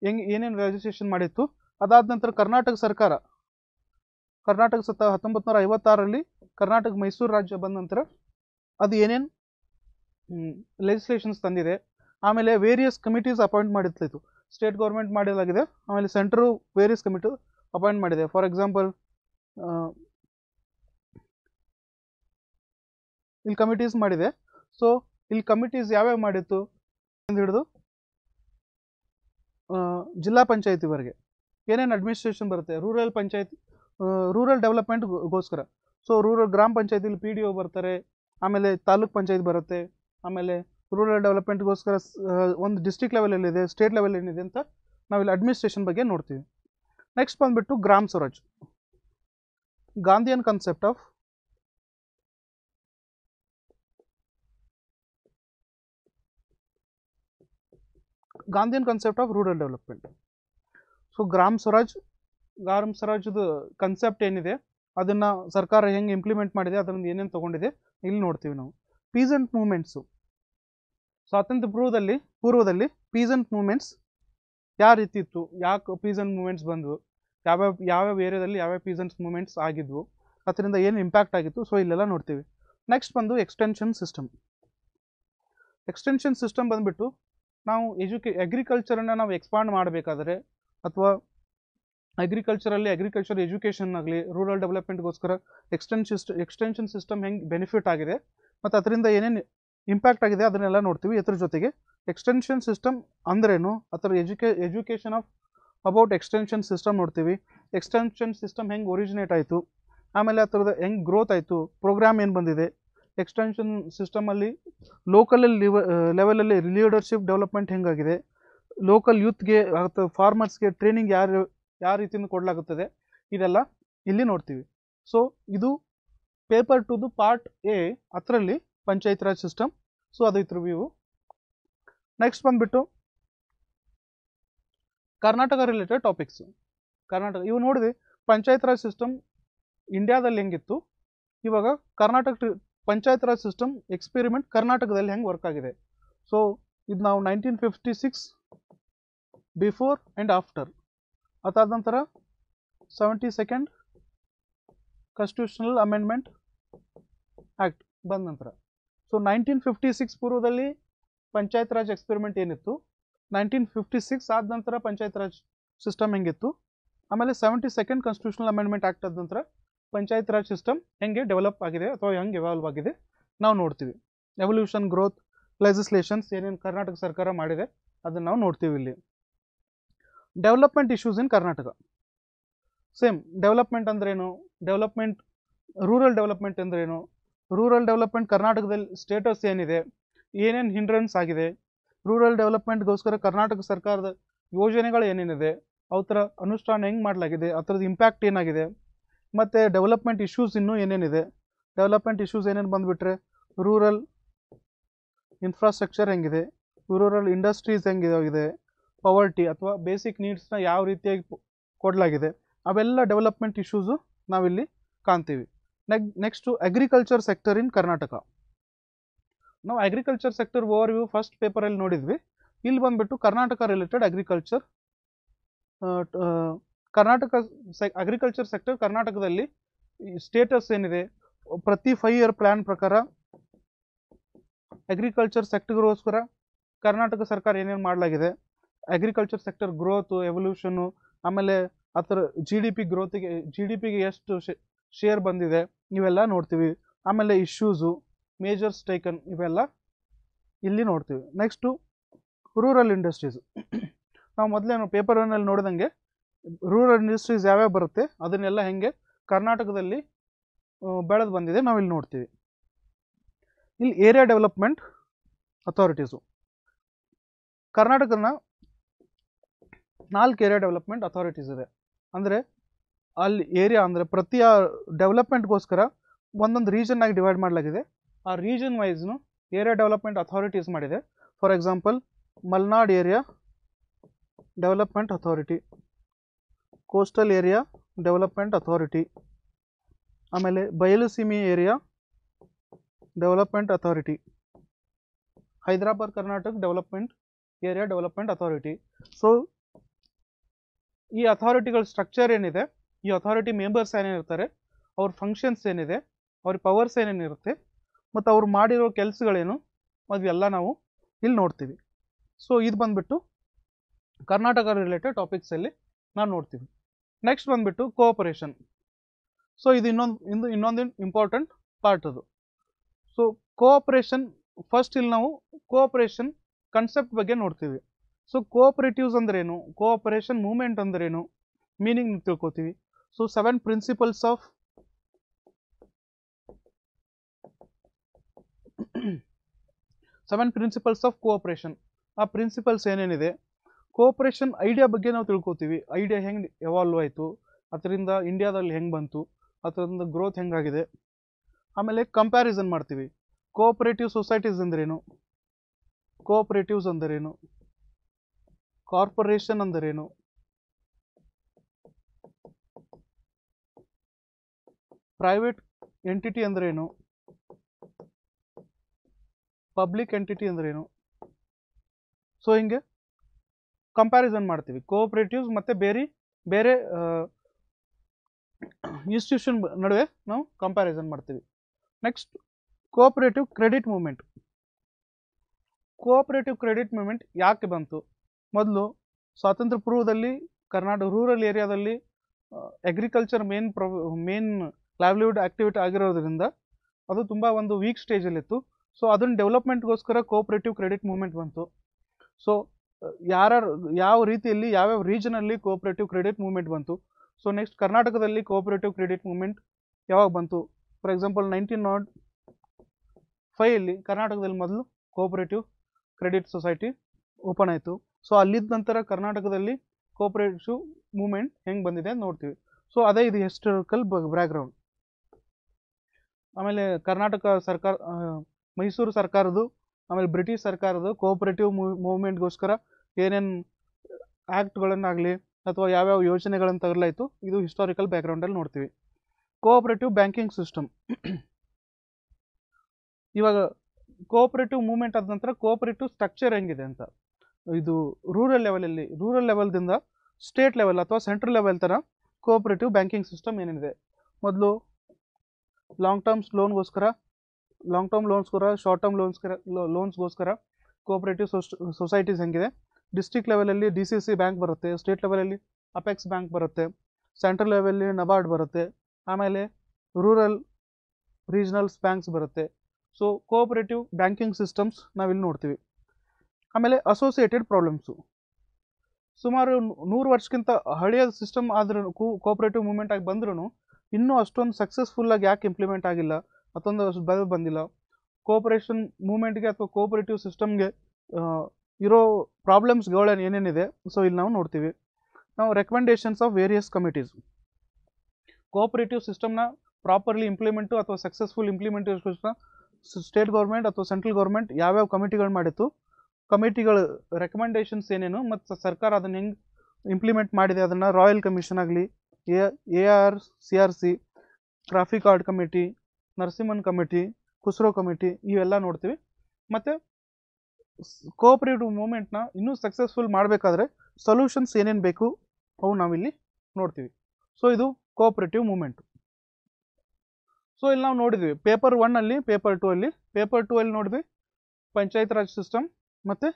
ಹೆಂಗೆ ಏನೇನು ರೆಜಿಸ್ಟ್ರೇಷನ್ ಮಾಡಿತ್ತು ಅದಾದ ನಂತರ ಕರ್ನಾಟಕ ಸರ್ಕಾರ ಕರ್ನಾಟಕ ಸತ ಹತ್ತೊಂಬತ್ತು ನೂರ ಐವತ್ತಾರರಲ್ಲಿ ಕರ್ನಾಟಕ ಮೈಸೂರು ರಾಜ್ಯ ಬಂದ ನಂತರ ಅದು ಏನೇನು ಲೆಜಿಸ್ಲೇಷನ್ಸ್ ತಂದಿದೆ ಆಮೇಲೆ ವೇರಿಯಸ್ ಕಮಿಟೀಸ್ ಅಪಾಯಿಂಟ್ ಮಾಡಿತ್ತು ಸ್ಟೇಟ್ ಗೌರ್ಮೆಂಟ್ ಮಾಡಲಾಗಿದೆ ಆಮೇಲೆ ಸೆಂಟ್ರು ವೇರಿಯಸ್ ಕಮಿಟಿ ಅಪಾಯಿಂಟ್ ಮಾಡಿದೆ ಫಾರ್ ಎಕ್ಸಾಂಪಲ್ ಇಲ್ಲಿ ಕಮಿಟೀಸ್ ಮಾಡಿದೆ ಸೊ ಇಲ್ಲಿ ಕಮಿಟೀಸ್ ಯಾವ್ಯಾವ ಮಾಡಿತ್ತು ಹಿಡಿದು ಜಿಲ್ಲಾ ಪಂಚಾಯತಿವರೆಗೆ ಏನೇನು ಅಡ್ಮಿನಿಸ್ಟ್ರೇಷನ್ ಬರುತ್ತೆ ರೂರಲ್ ಪಂಚಾಯತಿ ರೂರಲ್ ಡೆವಲಪ್ಮೆಂಟ್ಗೋಸ್ಕರ ಸೊ ರೂರಲ್ ಗ್ರಾಮ ಪಂಚಾಯತಿಲಿ ಪಿ ಡಿ ಒ ಬರ್ತಾರೆ ಆಮೇಲೆ ತಾಲೂಕ್ ಪಂಚಾಯತ್ ಬರುತ್ತೆ ಆಮೇಲೆ ರೂರಲ್ ಡೆವಲಪ್ಮೆಂಟ್ಗೋಸ್ಕರ ಒಂದು ಡಿಸ್ಟ್ರಿಕ್ಟ್ ಲೆವೆಲ್ ಏನಿದೆ ಸ್ಟೇಟ್ ಲೆವೆಲ್ ಏನಿದೆ ಅಂತ ನಾವಿಲ್ಲಿ ಅಡ್ಮಿನಿಸ್ಟ್ರೇಷನ್ ಬಗ್ಗೆ ನೋಡ್ತೀವಿ ನೆಕ್ಸ್ಟ್ ಬಂದುಬಿಟ್ಟು ಗ್ರಾಮ Swaraj Gandhian concept of Gandhian concept of rural development so ಗ್ರಾಮ ಸ್ವರಾಜ್ ಗ್ರಾಮ ಸ್ವರಾಜದ ಕನ್ಸೆಪ್ಟ್ ಏನಿದೆ ಅದನ್ನು ಸರ್ಕಾರ ಹೆಂಗೆ ಇಂಪ್ಲಿಮೆಂಟ್ ಮಾಡಿದೆ ಅದರಿಂದ ಏನೇನು ತೊಗೊಂಡಿದೆ ಇಲ್ಲಿ ನೋಡ್ತೀವಿ ನಾವು ಪೀಸೆಂಟ್ ಮೂಮೆಂಟ್ಸು ಸ್ವಾತಂತ್ರ್ಯ ಪೂರ್ವದಲ್ಲಿ ಪೂರ್ವದಲ್ಲಿ ಪೀಸೆಂಟ್ ಮೂಮೆಂಟ್ಸ್ ಯಾವ ರೀತಿ ಇತ್ತು ಯಾಕೆ ಪೀಸೆಂಟ್ ಮೂಮೆಂಟ್ಸ್ ಬಂದವು ಯಾವ್ಯಾವ ಯಾವ್ಯಾವ ಏರಿಯಾದಲ್ಲಿ ಯಾವ್ಯಾವ ಪೀಸೆಂಟ್ಸ್ ಮೂಮೆಂಟ್ಸ್ ಆಗಿದ್ವು ಅದರಿಂದ ಏನು ಇಂಪ್ಯಾಕ್ಟ್ ಆಗಿತ್ತು ಸೊ ಇಲ್ಲೆಲ್ಲ ನೋಡ್ತೀವಿ ನೆಕ್ಸ್ಟ್ ಬಂದು ಎಕ್ಸ್ಟೆನ್ಷನ್ ಸಿಸ್ಟಮ್ ಎಕ್ಸ್ಟೆನ್ಷನ್ ಸಿಸ್ಟಮ್ ಬಂದುಬಿಟ್ಟು ನಾವು ಎಜುಕೇ ಅಗ್ರಿಕಲ್ಚರನ್ನು ನಾವು ಎಕ್ಸ್ಪಾಂಡ್ ಮಾಡಬೇಕಾದ್ರೆ ಅಥವಾ ಅಗ್ರಿಕಲ್ಚರಲ್ಲಿ ಅಗ್ರಿಕಲ್ಚರ್ ಎಜುಕೇಷನ್ ಆಗಲಿ ರೂರಲ್ ಡೆವಲಪ್ಮೆಂಟ್ಗೋಸ್ಕರ ಗೋಸ್ಕರ ಎಕ್ಸ್ಟೆನ್ಷನ್ ಸಿಸ್ಟಮ್ ಹೆಂಗೆ ಬೆನಿಫಿಟ್ ಆಗಿದೆ ಮತ್ತು ಅದರಿಂದ ಏನೇನು ಇಂಪ್ಯಾಕ್ಟ್ ಆಗಿದೆ ಅದನ್ನೆಲ್ಲ ನೋಡ್ತೀವಿ ಇದ್ರ ಜೊತೆಗೆ ಎಕ್ಸ್ಟೆನ್ಷನ್ ಸಿಸ್ಟಮ್ ಅಂದ್ರೇನು ಅದರ educa education of about extension system ನೋಡ್ತೀವಿ ಎಕ್ಸ್ಟೆನ್ಷನ್ ಸಿಸ್ಟಮ್ ಹೆಂಗೆ ಒರಿಜಿನೇಟ್ ಆಯಿತು ಆಮೇಲೆ ಆ ಥರದ ಹೆಂಗೆ ಗ್ರೋತ್ ಆಯಿತು ಪ್ರೋಗ್ರಾಮ್ ಏನು ಬಂದಿದೆ ಎಕ್ಸ್ಟೆನ್ಷನ್ ಸಿಸ್ಟಮಲ್ಲಿ ಲೋಕಲ್ ಲಿವ ಲೆವೆಲಲ್ಲಿ ಲೀಡರ್ಶಿಪ್ ಡೆವಲಪ್ಮೆಂಟ್ ಹೆಂಗಾಗಿದೆ ಲೋಕಲ್ ಯೂತ್ಗೆ ಅಥವಾ ಫಾರ್ಮರ್ಸ್ಗೆ ಟ್ರೈನಿಂಗ್ ಯಾರು ಯಾವ ರೀತಿಯಿಂದ ಕೊಡಲಾಗುತ್ತದೆ ಇದೆಲ್ಲ ಇಲ್ಲಿ ನೋಡ್ತೀವಿ ಸೊ ಇದು ಪೇಪರ್ ದು ಪಾರ್ಟ್ ಎ ಅದರಲ್ಲಿ ಪಂಚಾಯತ್ ರಾಜ್ ಸಿಸ್ಟಮ್ ಸೊ ಅದು ಇತ್ತು ವ್ಯೂ ನೆಕ್ಸ್ಟ್ ಬಂದುಬಿಟ್ಟು ಕರ್ನಾಟಕ ರಿಲೇಟೆಡ್ ಟಾಪಿಕ್ಸ್ ಕರ್ನಾಟಕ ಇವು ನೋಡಿದೆ ಪಂಚಾಯತ್ ರಾಜ್ ಸಿಸ್ಟಮ್ ಇಂಡಿಯಾದಲ್ಲಿ ಹೆಂಗಿತ್ತು ಇವಾಗ ಕರ್ನಾಟಕ ಪಂಚಾಯತ್ ರಾಜ್ ಸಿಸ್ಟಮ್ ಎಕ್ಸ್ಪೆರಿಮೆಂಟ್ ಕರ್ನಾಟಕದಲ್ಲಿ ಹೆಂಗೆ ವರ್ಕ್ ಆಗಿದೆ ಸೊ ಇದು ನಾವು nineteen fifty six before and after ಅದಾದ ನಂತರ seventy second constitutional amendment act ಬಂದ ನಂತರ ಸೊ ನೈನ್ಟೀನ್ ಫಿಫ್ಟಿ ಸಿಕ್ಸ್ ಪೂರ್ವದಲ್ಲಿ ಪಂಚಾಯತ್ ರಾಜ್ ಎಕ್ಸ್ಪೆರಿಮೆಂಟ್ ಏನಿತ್ತು ನೈನ್ಟೀನ್ ಫಿಫ್ಟಿ ಸಿಕ್ಸ್ ಆದ ನಂತರ ಪಂಚಾಯತ್ ರಾಜ್ ಸಿಸ್ಟಮ್ ಹೆಂಗಿತ್ತು ಆಮೇಲೆ seventy second constitutional amendment act ಆದ ನಂತರ ಪಂಚಾಯತ್ ರಾಜ್ ಸಿಸ್ಟಮ್ ಹೆಂಗೆ ಡೆವಲಪ್ ಆಗಿದೆ ಅಥವಾ ಹೆಂಗೆ ಎವಾಲ್ವ್ ಆಗಿದೆ ನಾವು ನೋಡ್ತೀವಿ ಎವಲ್ಯೂಷನ್ ಗ್ರೋತ್ ಲೆಜಿಸ್ಲೇಷನ್ಸ್ ಏನೇನು ಕರ್ನಾಟಕ ಸರ್ಕಾರ ಮಾಡಿದೆ ಅದನ್ನು ನಾವು ನೋಡ್ತೀವಿ ಇಲ್ಲಿ development issues in Karnataka same development ಅಂದ್ರೇನು ಡೆವಲಪ್ಮೆಂಟ್ ರೂರಲ್ ಡೆವಲಪ್ಮೆಂಟ್ ಅಂದ್ರೇನು ರೂರಲ್ ಡೆವಲಪ್ಮೆಂಟ್ ಕರ್ನಾಟಕದಲ್ಲಿ ಸ್ಟೇಟಸ್ ಏನಿದೆ ಏನೇನು ಹಿಂಡ್ರೆನ್ಸ್ ಆಗಿದೆ ರೂರಲ್ ಡೆವಲಪ್ಮೆಂಟ್ಗೋಸ್ಕರ ಕರ್ನಾಟಕ ಸರ್ಕಾರದ ಯೋಜನೆಗಳು ಏನೇನಿದೆ ಅವರ ಅನುಷ್ಠಾನ ಹೆಂಗೆ ಮಾಡಲಾಗಿದೆ ಆ ಇಂಪ್ಯಾಕ್ಟ್ ಏನಾಗಿದೆ ಮತ್ತು ಡೆವಲಪ್ಮೆಂಟ್ ಇಶ್ಯೂಸ್ ಇನ್ನೂ ಏನೇನಿದೆ ಡೆವಲಪ್ಮೆಂಟ್ ಇಶ್ಯೂಸ್ ಏನೇನು ಬಂದುಬಿಟ್ರೆ ರೂರಲ್ ಇನ್ಫ್ರಾಸ್ಟ್ರಕ್ಚರ್ ಹೆಂಗಿದೆ ರೂರಲ್ ಇಂಡಸ್ಟ್ರೀಸ್ ಹೆಂಗಿದೆ ಪವರ್ಟಿ ಅಥವಾ ಬೇಸಿಕ್ ನೀಡ್ಸ್ನ ಯಾವ ರೀತಿಯಾಗಿ ಕೊಡಲಾಗಿದೆ ಅವೆಲ್ಲ ಡೆವಲಪ್ಮೆಂಟ್ ಇಶ್ಯೂಸು ನಾವಿಲ್ಲಿ ಕಾಣ್ತೀವಿ nex next agriculture sector in Karnataka ನಾವು agriculture sector overview first ಪೇಪರಲ್ಲಿ ನೋಡಿದ್ವಿ ಇಲ್ಲಿ ಬಂದ್ಬಿಟ್ಟು ಕರ್ನಾಟಕ ರಿಲೇಟೆಡ್ ಅಗ್ರಿಕಲ್ಚರ್ ಕರ್ನಾಟಕ ಸೆ ಅಗ್ರಿಕಲ್ಚರ್ ಸೆಕ್ಟರ್ ಕರ್ನಾಟಕದಲ್ಲಿ ಸ್ಟೇಟಸ್ ಏನಿದೆ ಪ್ರತಿ ಫೈವ್ ಇಯರ್ ಪ್ಲ್ಯಾನ್ ಪ್ರಕಾರ ಅಗ್ರಿಕಲ್ಚರ್ ಸೆಕ್ಟರ್ಗೋಸ್ಕರ ಕರ್ನಾಟಕ ಸರ್ಕಾರ ಏನೇನು ಮಾಡಲಾಗಿದೆ ಅಗ್ರಿಕಲ್ಚರ್ ಸೆಕ್ಟರ್ ಗ್ರೋತು ಎವಲ್ಯೂಷನು ಆಮೇಲೆ ಆ ಥರ ಜಿ ಡಿ ಪಿ ಗ್ರೋತಿಗೆ ಜಿ ಡಿ ಪಿಗೆ ಎಷ್ಟು ಶೇರ್ ಬಂದಿದೆ ಇವೆಲ್ಲ ನೋಡ್ತೀವಿ ಆಮೇಲೆ ಇಶ್ಯೂಸು ಮೇಜರ್ ಟೇಕನ್ ಇವೆಲ್ಲ ಇಲ್ಲಿ ನೋಡ್ತೀವಿ ನೆಕ್ಸ್ಟು ರೂರಲ್ ಇಂಡಸ್ಟ್ರೀಸು ನಾವು ಮೊದಲೇನು ಪೇಪರ್ ಒನ್ನಲ್ಲಿ ನೋಡಿದಂಗೆ ರೂರಲ್ ಇಂಡಸ್ಟ್ರೀಸ್ ಯಾವ್ಯಾವ ಬರುತ್ತೆ ಅದನ್ನೆಲ್ಲ ಹೆಂಗೆ ಕರ್ನಾಟಕದಲ್ಲಿ ಬೆಳೆದು ಬಂದಿದೆ ನಾವು ಇಲ್ಲಿ ನೋಡ್ತೀವಿ ಇಲ್ಲಿ ಏರಿಯಾ ಡೆವಲಪ್ಮೆಂಟ್ ಅಥಾರಿಟೀಸು ಕರ್ನಾಟಕನ ನಾಲ್ಕು ಏರಿಯಾ ಡೆವಲಪ್ಮೆಂಟ್ ಅಥಾರಿಟೀಸ್ ಇದೆ ಅಂದರೆ ಅಲ್ಲಿ ಏರಿಯಾ ಅಂದರೆ ಪ್ರತಿ ಡೆವಲಪ್ಮೆಂಟ್ಗೋಸ್ಕರ ಒಂದೊಂದು ರೀಜನ್ನಾಗಿ ಡಿವೈಡ್ ಮಾಡಲಾಗಿದೆ ಆ ರೀಜನ್ ವೈಸ್ನು ಏರಿಯಾ ಡೆವಲಪ್ಮೆಂಟ್ ಅಥಾರಿಟೀಸ್ ಮಾಡಿದೆ for example Malnad area development authority coastal area development authority ಆಮೇಲೆ Bayaluseeme area development authority Hyderabad Karnataka development area development authority so ಈ ಅಥಾರಿಟಿಗಳ ಸ್ಟ್ರಕ್ಚರ್ ಏನಿದೆ ಈ ಅಥಾರಿಟಿ ಮೆಂಬರ್ಸ್ ಏನೇನಿರ್ತಾರೆ ಅವ್ರ ಫಂಕ್ಷನ್ಸ್ ಏನಿದೆ ಅವ್ರ ಪವರ್ಸ್ ಏನೇನಿರುತ್ತೆ ಮತ್ತು ಅವ್ರು ಮಾಡಿರೋ ಕೆಲಸಗಳೇನು ಅದೆಲ್ಲ ನಾವು ಇಲ್ಲಿ ನೋಡ್ತೀವಿ ಸೊ ಇದು ಬಂದುಬಿಟ್ಟು ಕರ್ನಾಟಕ ರಿಲೇಟೆಡ್ ಟಾಪಿಕ್ಸಲ್ಲಿ ನಾವು ನೋಡ್ತೀವಿ ನೆಕ್ಸ್ಟ್ ಬಂದುಬಿಟ್ಟು ಕೋಆಪರೇಷನ್ ಸೊ ಇದು ಇನ್ನೊಂದು ಇಂದು ಇನ್ನೊಂದು ಇಂಪಾರ್ಟೆಂಟ್ ಪಾರ್ಟ್ ಅದು ಸೊ ಕೋಆಪರೇಷನ್ ಫಸ್ಟ್ ಇಲ್ಲಿ ನಾವು ಕೋಆಪರೇಷನ್ ಕನ್ಸೆಪ್ಟ್ ಬಗ್ಗೆ ನೋಡ್ತೀವಿ ಸೊ ಕೋಆಪರೇಟಿವ್ಸ್ ಅಂದ್ರೇನು ಕೋಆಪರೇಷನ್ ಮೂವ್ಮೆಂಟ್ ಅಂದ್ರೇನು ಮೀನಿಂಗ್ ತಿಳ್ಕೊತೀವಿ so seven principles of seven principles of cooperation ಆ ಪ್ರಿನ್ಸಿಪಲ್ಸ್ ಏನೇನಿದೆ ಕೋಆಪರೇಷನ್ ಐಡಿಯಾ ಬಗ್ಗೆ ನಾವು ತಿಳ್ಕೊತೀವಿ ಐಡಿಯಾ ಹೆಂಗೆ ಎವಾಲ್ವ್ ಆಯಿತು ಅದರಿಂದ ಇಂಡಿಯಾದಲ್ಲಿ ಹೆಂಗೆ ಬಂತು ಅದರಿಂದ ಗ್ರೋತ್ ಹೆಂಗಾಗಿದೆ ಆಮೇಲೆ ಕಂಪ್ಯಾರಿಸನ್ ಮಾಡ್ತೀವಿ ಕೋಆಪರೇಟಿವ್ ಸೊಸೈಟೀಸ್ ಅಂದ್ರೇನು ಕೋಆಪರೇಟಿವ್ಸ್ ಅಂದರೇನು ಕಾರ್ಪೊರೇಷನ್ ಅಂದರೇನು ಪ್ರೈವೇಟ್ ಎಂಟಿಟಿ ಅಂದ್ರೇನು ಪಬ್ಲಿಕ್ ಎಂಟಿಟಿ ಅಂದ್ರೇನು ಸೊ ಹಿಂಗೆ ಕಂಪ್ಯಾರಿಸನ್ ಮಾಡ್ತೀವಿ ಕೋಆಪ್ರೇಟಿವ್ಸ್ ಮತ್ತು ಬೇರೆ ಬೇರೆ ಇನ್ಸ್ಟಿಟ್ಯೂಷನ್ ನಡುವೆ ನಾವು ಕಂಪ್ಯಾರಿಸನ್ ಮಾಡ್ತೀವಿ next cooperative credit movement cooperative credit movement ಯಾಕೆ ಬಂತು ಮೊದಲು ಸ್ವಾತಂತ್ರ್ಯ ಪೂರ್ವದಲ್ಲಿ ಕರ್ನಾಟಕ ರೂರಲ್ ಏರಿಯಾದಲ್ಲಿ agriculture main pro main livelihood activity ಆಗಿರೋದ್ರಿಂದ ಅದು ತುಂಬ ಒಂದು ವೀಕ್ ಸ್ಟೇಜಲ್ಲಿತ್ತು ಸೊ ಅದನ್ನು ಡೆವಲಪ್ಮೆಂಟ್ಗೋಸ್ಕರ ಕೋಆಪ್ರೇಟಿವ್ ಕ್ರೆಡಿಟ್ ಮೂವ್ಮೆಂಟ್ ಬಂತು ಸೊ ಯಾರು ಯಾವ ರೀತಿಯಲ್ಲಿ ಯಾವ್ಯಾವ ರೀಜನಲ್ಲಿ ಕೋಆಪ್ರೇಟಿವ್ ಕ್ರೆಡಿಟ್ ಮೂವ್ಮೆಂಟ್ ಬಂತು ಸೊ ನೆಕ್ಸ್ಟ್ ಕರ್ನಾಟಕದಲ್ಲಿ ಕೋಆಪ್ರೇಟಿವ್ ಕ್ರೆಡಿಟ್ ಮೂವ್ಮೆಂಟ್ ಯಾವಾಗ ಬಂತು ಫಾರ್ ಎಕ್ಸಾಂಪಲ್ ನೈನ್ಟೀನ್ ನಾಟ್ ಫೈಯಲ್ಲಿ ಕರ್ನಾಟಕದಲ್ಲಿ ಮೊದಲು ಕೋಆಪ್ರೇಟಿವ್ ಕ್ರೆಡಿಟ್ ಸೊಸೈಟಿ ಓಪನ್ ಆಯಿತು ಸೊ ಅಲ್ಲಿದ್ದ ನಂತರ ಕರ್ನಾಟಕದಲ್ಲಿ ಕೋಪರೇಟಿವ್ ಮೂಮೆಂಟ್ ಹೆಂಗೆ ಬಂದಿದೆ ನೋಡ್ತೀವಿ ಸೊ ಅದೇ ಇದು ಹಿಸ್ಟೋರಿಕಲ್ ಬ್ಯಾಕ್ಗ್ರೌಂಡ್ ಆಮೇಲೆ ಕರ್ನಾಟಕ ಸರ್ಕಾರ ಮೈಸೂರು ಸರ್ಕಾರದ್ದು ಆಮೇಲೆ ಬ್ರಿಟಿಷ್ ಸರ್ಕಾರದ್ದು ಕೋಪರೇಟಿವ್ ಮೂಮೆಂಟ್ಗೋಸ್ಕರ ಏನೇನು ಆ್ಯಕ್ಟ್ಗಳನ್ನಾಗಲಿ ಅಥವಾ ಯಾವ್ಯಾವ ಯೋಜನೆಗಳನ್ನು ತಗಲಾಯಿತು ಇದು ಹಿಸ್ಟಾರಿಕಲ್ ಬ್ಯಾಕ್ಗ್ರೌಂಡಲ್ಲಿ ನೋಡ್ತೀವಿ ಕೋಆಪರೇಟಿವ್ ಬ್ಯಾಂಕಿಂಗ್ ಸಿಸ್ಟಮ್ ಇವಾಗ ಕೋಆಪರೇಟಿವ್ ಮೂಮೆಂಟ್ ಆದ ನಂತರ ಕೋಆಪರೇಟಿವ್ ಸ್ಟ್ರಕ್ಚರ್ ಹೆಂಗಿದೆ ಅಂತ ಇದು ರೂರಲ್ ಲೆವೆಲಲ್ಲಿ ರೂರಲ್ ಲೆವೆಲ್ದಿಂದ ಸ್ಟೇಟ್ ಲೆವೆಲ್ ಅಥವಾ ಸೆಂಟ್ರಲ್ ಲೆವೆಲ್ ಥರ ಕೋಆಪರೇಟಿವ್ ಬ್ಯಾಂಕಿಂಗ್ ಸಿಸ್ಟಮ್ ಏನೇನಿದೆ ಮೊದಲು ಲಾಂಗ್ ಟರ್ಮ್ಸ್ ಲೋನ್ಗೋಸ್ಕರ ಲಾಂಗ್ ಟರ್ಮ್ ಲೋನ್ಸ್ಗೋರ ಶಾರ್ಟ್ ಟರ್ಮ್ ಲೋನ್ಸ್ಕರ ಲೋನ್ಸ್ಗೋಸ್ಕರ ಕೋಆಪ್ರೇಟಿವ್ ಸೊಸೈಟೀಸ್ ಹೆಂಗಿದೆ ಡಿಸ್ಟ್ರಿಕ್ಟ್ ಲೆವೆಲಲ್ಲಿ ಡಿ ಸಿ ಸಿ ಬ್ಯಾಂಕ್ ಬರುತ್ತೆ ಸ್ಟೇಟ್ ಲೆವೆಲಲ್ಲಿ ಅಪೆಕ್ಸ್ ಬ್ಯಾಂಕ್ ಬರುತ್ತೆ ಸೆಂಟ್ರಲ್ ಲೆವೆಲಲ್ಲಿ ನಬಾರ್ಡ್ ಬರುತ್ತೆ ಆಮೇಲೆ ರೂರಲ್ ರೀಜನಲ್ಸ್ ಬ್ಯಾಂಕ್ಸ್ ಬರುತ್ತೆ ಸೊ ಕೋಆಪರೇಟಿವ್ ಬ್ಯಾಂಕಿಂಗ್ ಸಿಸ್ಟಮ್ಸ್ ನಾವಿಲ್ಲಿ ನೋಡ್ತೀವಿ ಆಮೇಲೆ ಅಸೋಸಿಯೇಟೆಡ್ ಪ್ರಾಬ್ಲಮ್ಸು ಸುಮಾರು ನೂರು ವರ್ಷಕ್ಕಿಂತ ಹಳೆಯ ಸಿಸ್ಟಮ್ ಆದ್ರೂ ಕೋಪ್ರೇಟಿವ್ ಮೂವ್ಮೆಂಟ್ ಆಗಿ ಬಂದ್ರೂ ಇನ್ನೂ ಅಷ್ಟೊಂದು ಸಕ್ಸಸ್ಫುಲ್ಲಾಗಿ ಯಾಕೆ ಇಂಪ್ಲಿಮೆಂಟ್ ಆಗಿಲ್ಲ ಮತ್ತೊಂದು ಬದಲು ಬಂದಿಲ್ಲ ಕೋಆಪ್ರೇಷನ್ ಮೂಮೆಂಟ್ಗೆ ಅಥವಾ ಕೋಆಪ್ರೇಟಿವ್ ಸಿಸ್ಟಮ್ಗೆ ಇರೋ ಪ್ರಾಬ್ಲಮ್ಸ್ಗಳು ಏನೇನಿದೆ ಸೊ ಇಲ್ಲಿ ನಾವು ನೋಡ್ತೀವಿ ನಾವು recommendations of various committees cooperative ಸಿಸ್ಟಮ್ನ ಪ್ರಾಪರ್ಲಿ ಇಂಪ್ಲಿಮೆಂಟು ಅಥವಾ ಸಕ್ಸಸ್ಫುಲ್ ಇಂಪ್ಲಿಮೆಂಟೇಷನ್ ಸ್ಟೇಟ್ ಗೌರ್ಮೆಂಟ್ ಅಥವಾ ಸೆಂಟ್ರಲ್ ಗೌರ್ಮೆಂಟ್ ಯಾವ್ಯಾವ ಕಮಿಟಿಗಳು ಮಾಡಿತ್ತು ಕಮಿಟಿಗಳು ರೆಕಮೆಂಡೇಶನ್ಸ್ ಏನೇನು ಮತ್ತು ಸರ್ಕಾರ ಅದನ್ನು ಹೆಂಗೆ ಇಂಪ್ಲಿಮೆಂಟ್ ಮಾಡಿದೆ ಅದನ್ನು ರಾಯಲ್ ಕಮಿಷನ್ ಆಗಲಿ A A R C R C ಟ್ರಾಫಿಕ್ ಆರ್ಡ್ committee Narasimhan committee Khusro committee ಇವೆಲ್ಲ ನೋಡ್ತೀವಿ ಮತ್ತು ಕೋಆಪರೇಟಿವ್ ಮೂಮೆಂಟ್ನ ಇನ್ನೂ ಸಕ್ಸಸ್ಫುಲ್ ಮಾಡಬೇಕಾದ್ರೆ ಸೊಲ್ಯೂಷನ್ಸ್ ಏನೇನು ಬೇಕು ಅವು ನಾವಿಲ್ಲಿ ನೋಡ್ತೀವಿ ಸೊ ಇದು ಕೋಆಪರೇಟಿವ್ ಮೂಮೆಂಟು ಸೊ ಇಲ್ಲಿ ನಾವು ನೋಡಿದ್ವಿ ಪೇಪರ್ ಒನ್ನಲ್ಲಿ ಪೇಪರ್ ಟೂ ಅಲ್ಲಿ ಪೇಪರ್ ಟೂ ಅಲ್ಲಿ ನೋಡಿದ್ವಿ ಪಂಚಾಯತ್ ರಾಜ್ ಸಿಸ್ಟಮ್ ಮತ್ತು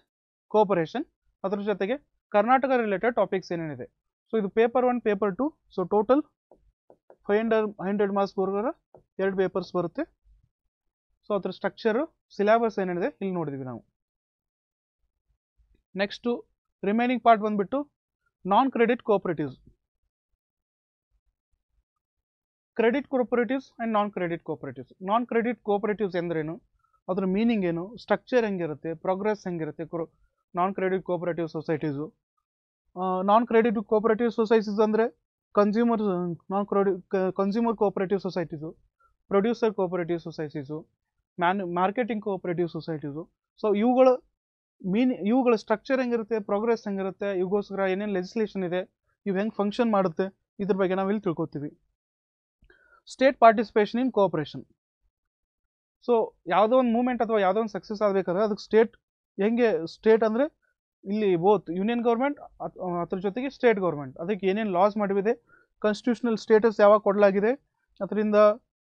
ಕೋಪರೇಷನ್ ಅದ್ರ ಜೊತೆಗೆ ಕರ್ನಾಟಕ ರಿಲೇಟೆಡ್ ಟಾಪಿಕ್ಸ್ ಏನೇನಿದೆ ಸೊ ಇದು paper one paper two so total five hundred hundred marks ಬರೋರ ಎರಡು ಪೇಪರ್ಸ್ ಬರುತ್ತೆ ಸೊ ಅದರ ಸ್ಟ್ರಕ್ಚರು ಸಿಲೆಬಸ್ ಏನೇನಿದೆ ಇಲ್ಲಿ ನೋಡಿದ್ವಿ ನಾವು ನೆಕ್ಸ್ಟು ರಿಮೈನಿಂಗ್ ಪಾರ್ಟ್ ಬಂದ್ಬಿಟ್ಟು non credit cooperatives credit cooperatives and non credit cooperatives non credit cooperatives ಎಂದ್ರೇನು ಅದ್ರ ಮೀನಿಂಗ್ ಏನು ಸ್ಟ್ರಕ್ಚರ್ ಹೆಂಗಿರುತ್ತೆ ಪ್ರೋಗ್ರೆಸ್ ಹೆಂಗಿರುತ್ತೆ non credit cooperative societies non credit cooperative societies ಅಂದರೆ consumer non credit consumer cooperative societies producer cooperative societies man marketing cooperative societies so ಇವುಗಳ mean ಇವುಗಳ structure ಹೆಂಗಿರುತ್ತೆ progress ಹೆಂಗಿರುತ್ತೆ ಇವುಗೋಸ್ಕರ ಏನೇನು ಲೆಜಿಸ್ಲೇಷನ್ ಇದೆ ಇವು ಹೆಂಗೆ ಫಂಕ್ಷನ್ ಮಾಡುತ್ತೆ ಇದ್ರ ಬಗ್ಗೆ ನಾವು ಇಲ್ಲಿ ತಿಳ್ಕೊತೀವಿ state participation in cooperation so ಯಾವುದೋ ಒಂದು ಮೂವ್ಮೆಂಟ್ ಅಥವಾ ಯಾವುದೋ ಒಂದು ಸಕ್ಸಸ್ ಆಗಬೇಕಾದ್ರೆ ಅದಕ್ಕೆ ಸ್ಟೇಟ್ ಹೆಂಗೆ ಸ್ಟೇಟ್ ಅಂದರೆ ಇಲ್ಲಿ ಬೋತ್ ಯೂನಿಯನ್ ಗೌರ್ಮೆಂಟ್ ಅದ್ರ ಜೊತೆಗೆ ಸ್ಟೇಟ್ ಗೌರ್ಮೆಂಟ್ ಅದಕ್ಕೆ ಏನೇನು ಲಾಸ್ ಮಾಡಿದೆ ಕಾನ್ಸ್ಟಿಟ್ಯೂಷನಲ್ ಸ್ಟೇಟಸ್ ಯಾವಾಗ ಕೊಡಲಾಗಿದೆ ಅದರಿಂದ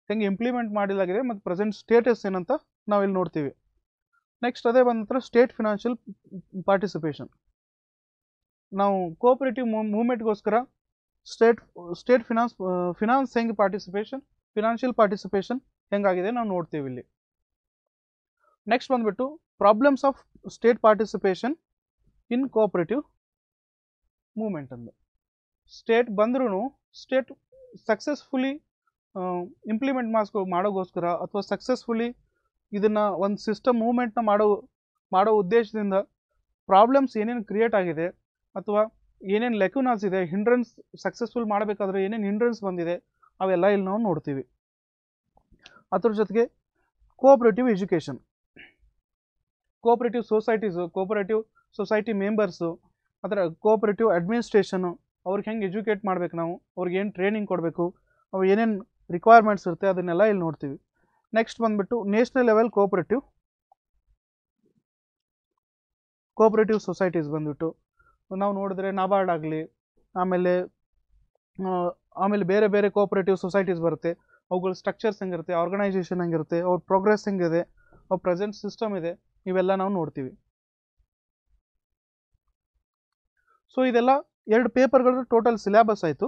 ಹೆಂಗೆ ಇಂಪ್ಲಿಮೆಂಟ್ ಮಾಡಲಾಗಿದೆ ಮತ್ತು ಪ್ರೆಸೆಂಟ್ ಸ್ಟೇಟಸ್ ಏನಂತ ನಾವಿಲ್ಲಿ ನೋಡ್ತೀವಿ ನೆಕ್ಸ್ಟ್ ಅದೇ ಬಂದ ಸ್ಟೇಟ್ ಫಿನಾನ್ಷಿಯಲ್ ಪಾರ್ಟಿಸಿಪೇಷನ್ ನಾವು ಕೋಆಪರೇಟಿವ್ ಮೂಮೆಂಟ್ಗೋಸ್ಕರ ಸ್ಟೇಟ್ ಸ್ಟೇಟ್ ಫಿನಾನ್ಸ್ ಫಿನಾನ್ಸ್ ಹೆಂಗೆ ಪಾರ್ಟಿಸಿಪೇಷನ್ ಫಿನಾನ್ಷಿಯಲ್ ಪಾರ್ಟಿಸಿಪೇಷನ್ ಹೆಂಗಾಗಿದೆ ನಾವು ನೋಡ್ತೀವಿ ಇಲ್ಲಿ ನೆಕ್ಸ್ಟ್ ಬಂದ್ಬಿಟ್ಟು problems of state participation in cooperative movement ಅಂದ ಸ್ಟೇಟ್ ಬಂದ್ರೂ ಸ್ಟೇಟ್ ಸಕ್ಸಸ್ಫುಲಿ ಇಂಪ್ಲಿಮೆಂಟ್ ಮಾಡಿಸ್ಕೊ ಮಾಡೋಗೋಸ್ಕರ ಅಥವಾ ಸಕ್ಸಸ್ಫುಲಿ ಇದನ್ನು ಒಂದು ಸಿಸ್ಟಮ್ ಮೂವ್ಮೆಂಟ್ನ ಮಾಡೋ ಮಾಡೋ ಉದ್ದೇಶದಿಂದ ಪ್ರಾಬ್ಲಮ್ಸ್ ಏನೇನು ಕ್ರಿಯೇಟ್ ಆಗಿದೆ ಅಥವಾ ಏನೇನು ಲೆಕ್ಯುನಾಸ್ ಇದೆ ಹಿಂಡ್ರೆನ್ಸ್ ಸಕ್ಸಸ್ಫುಲ್ ಮಾಡಬೇಕಾದ್ರೆ ಏನೇನು ಹಿಂಡ್ರೆನ್ಸ್ ಬಂದಿದೆ ಅವೆಲ್ಲ ಇಲ್ಲಿ ನಾವು ನೋಡ್ತೀವಿ ಅದ್ರ ಜೊತೆಗೆ cooperative education cooperative societies cooperative society members ಅದರ ಕೋಆಪ್ರೇಟಿವ್ ಅಡ್ಮಿನಿಸ್ಟ್ರೇಷನು ಅವ್ರಿಗೆ ಹೆಂಗೆ ಎಜುಕೇಟ್ ಮಾಡ್ಬೇಕು ನಾವು ಅವ್ರಿಗೆ ಏನು ಟ್ರೈನಿಂಗ್ ಕೊಡಬೇಕು ಅವು ಏನೇನು ರಿಕ್ವೈರ್ಮೆಂಟ್ಸ್ ಇರುತ್ತೆ ಅದನ್ನೆಲ್ಲ ಇಲ್ಲಿ ನೋಡ್ತೀವಿ ನೆಕ್ಸ್ಟ್ ಬಂದುಬಿಟ್ಟು national level cooperative cooperative societies ಬಂದುಬಿಟ್ಟು ನಾವು ನೋಡಿದ್ರೆ ನಬಾರ್ಡ್ ಆಗಲಿ ಆಮೇಲೆ ಆಮೇಲೆ ಬೇರೆ ಬೇರೆ ಕೋಆಪ್ರೇಟಿವ್ ಸೊಸೈಟೀಸ್ ಬರುತ್ತೆ ಅವುಗಳ ಸ್ಟ್ರಕ್ಚರ್ಸ್ ಹೆಂಗಿರುತ್ತೆ ಆರ್ಗನೈಸೇಷನ್ ಹೆಂಗಿರುತ್ತೆ ಅವ್ರ ಪ್ರೋಗ್ರೆಸ್ ಹೆಂಗಿದೆ ಅವ್ರ ಪ್ರೆಸೆಂಟ್ ಸಿಸ್ಟಮ್ ಇದೆ ಇವೆಲ್ಲ ನಾವು ನೋಡ್ತೀವಿ ಸೊ ಇದೆಲ್ಲ ಎರಡು ಪೇಪರ್ಗಳ ಟೋಟಲ್ ಸಿಲೆಬಸ್ ಆಯಿತು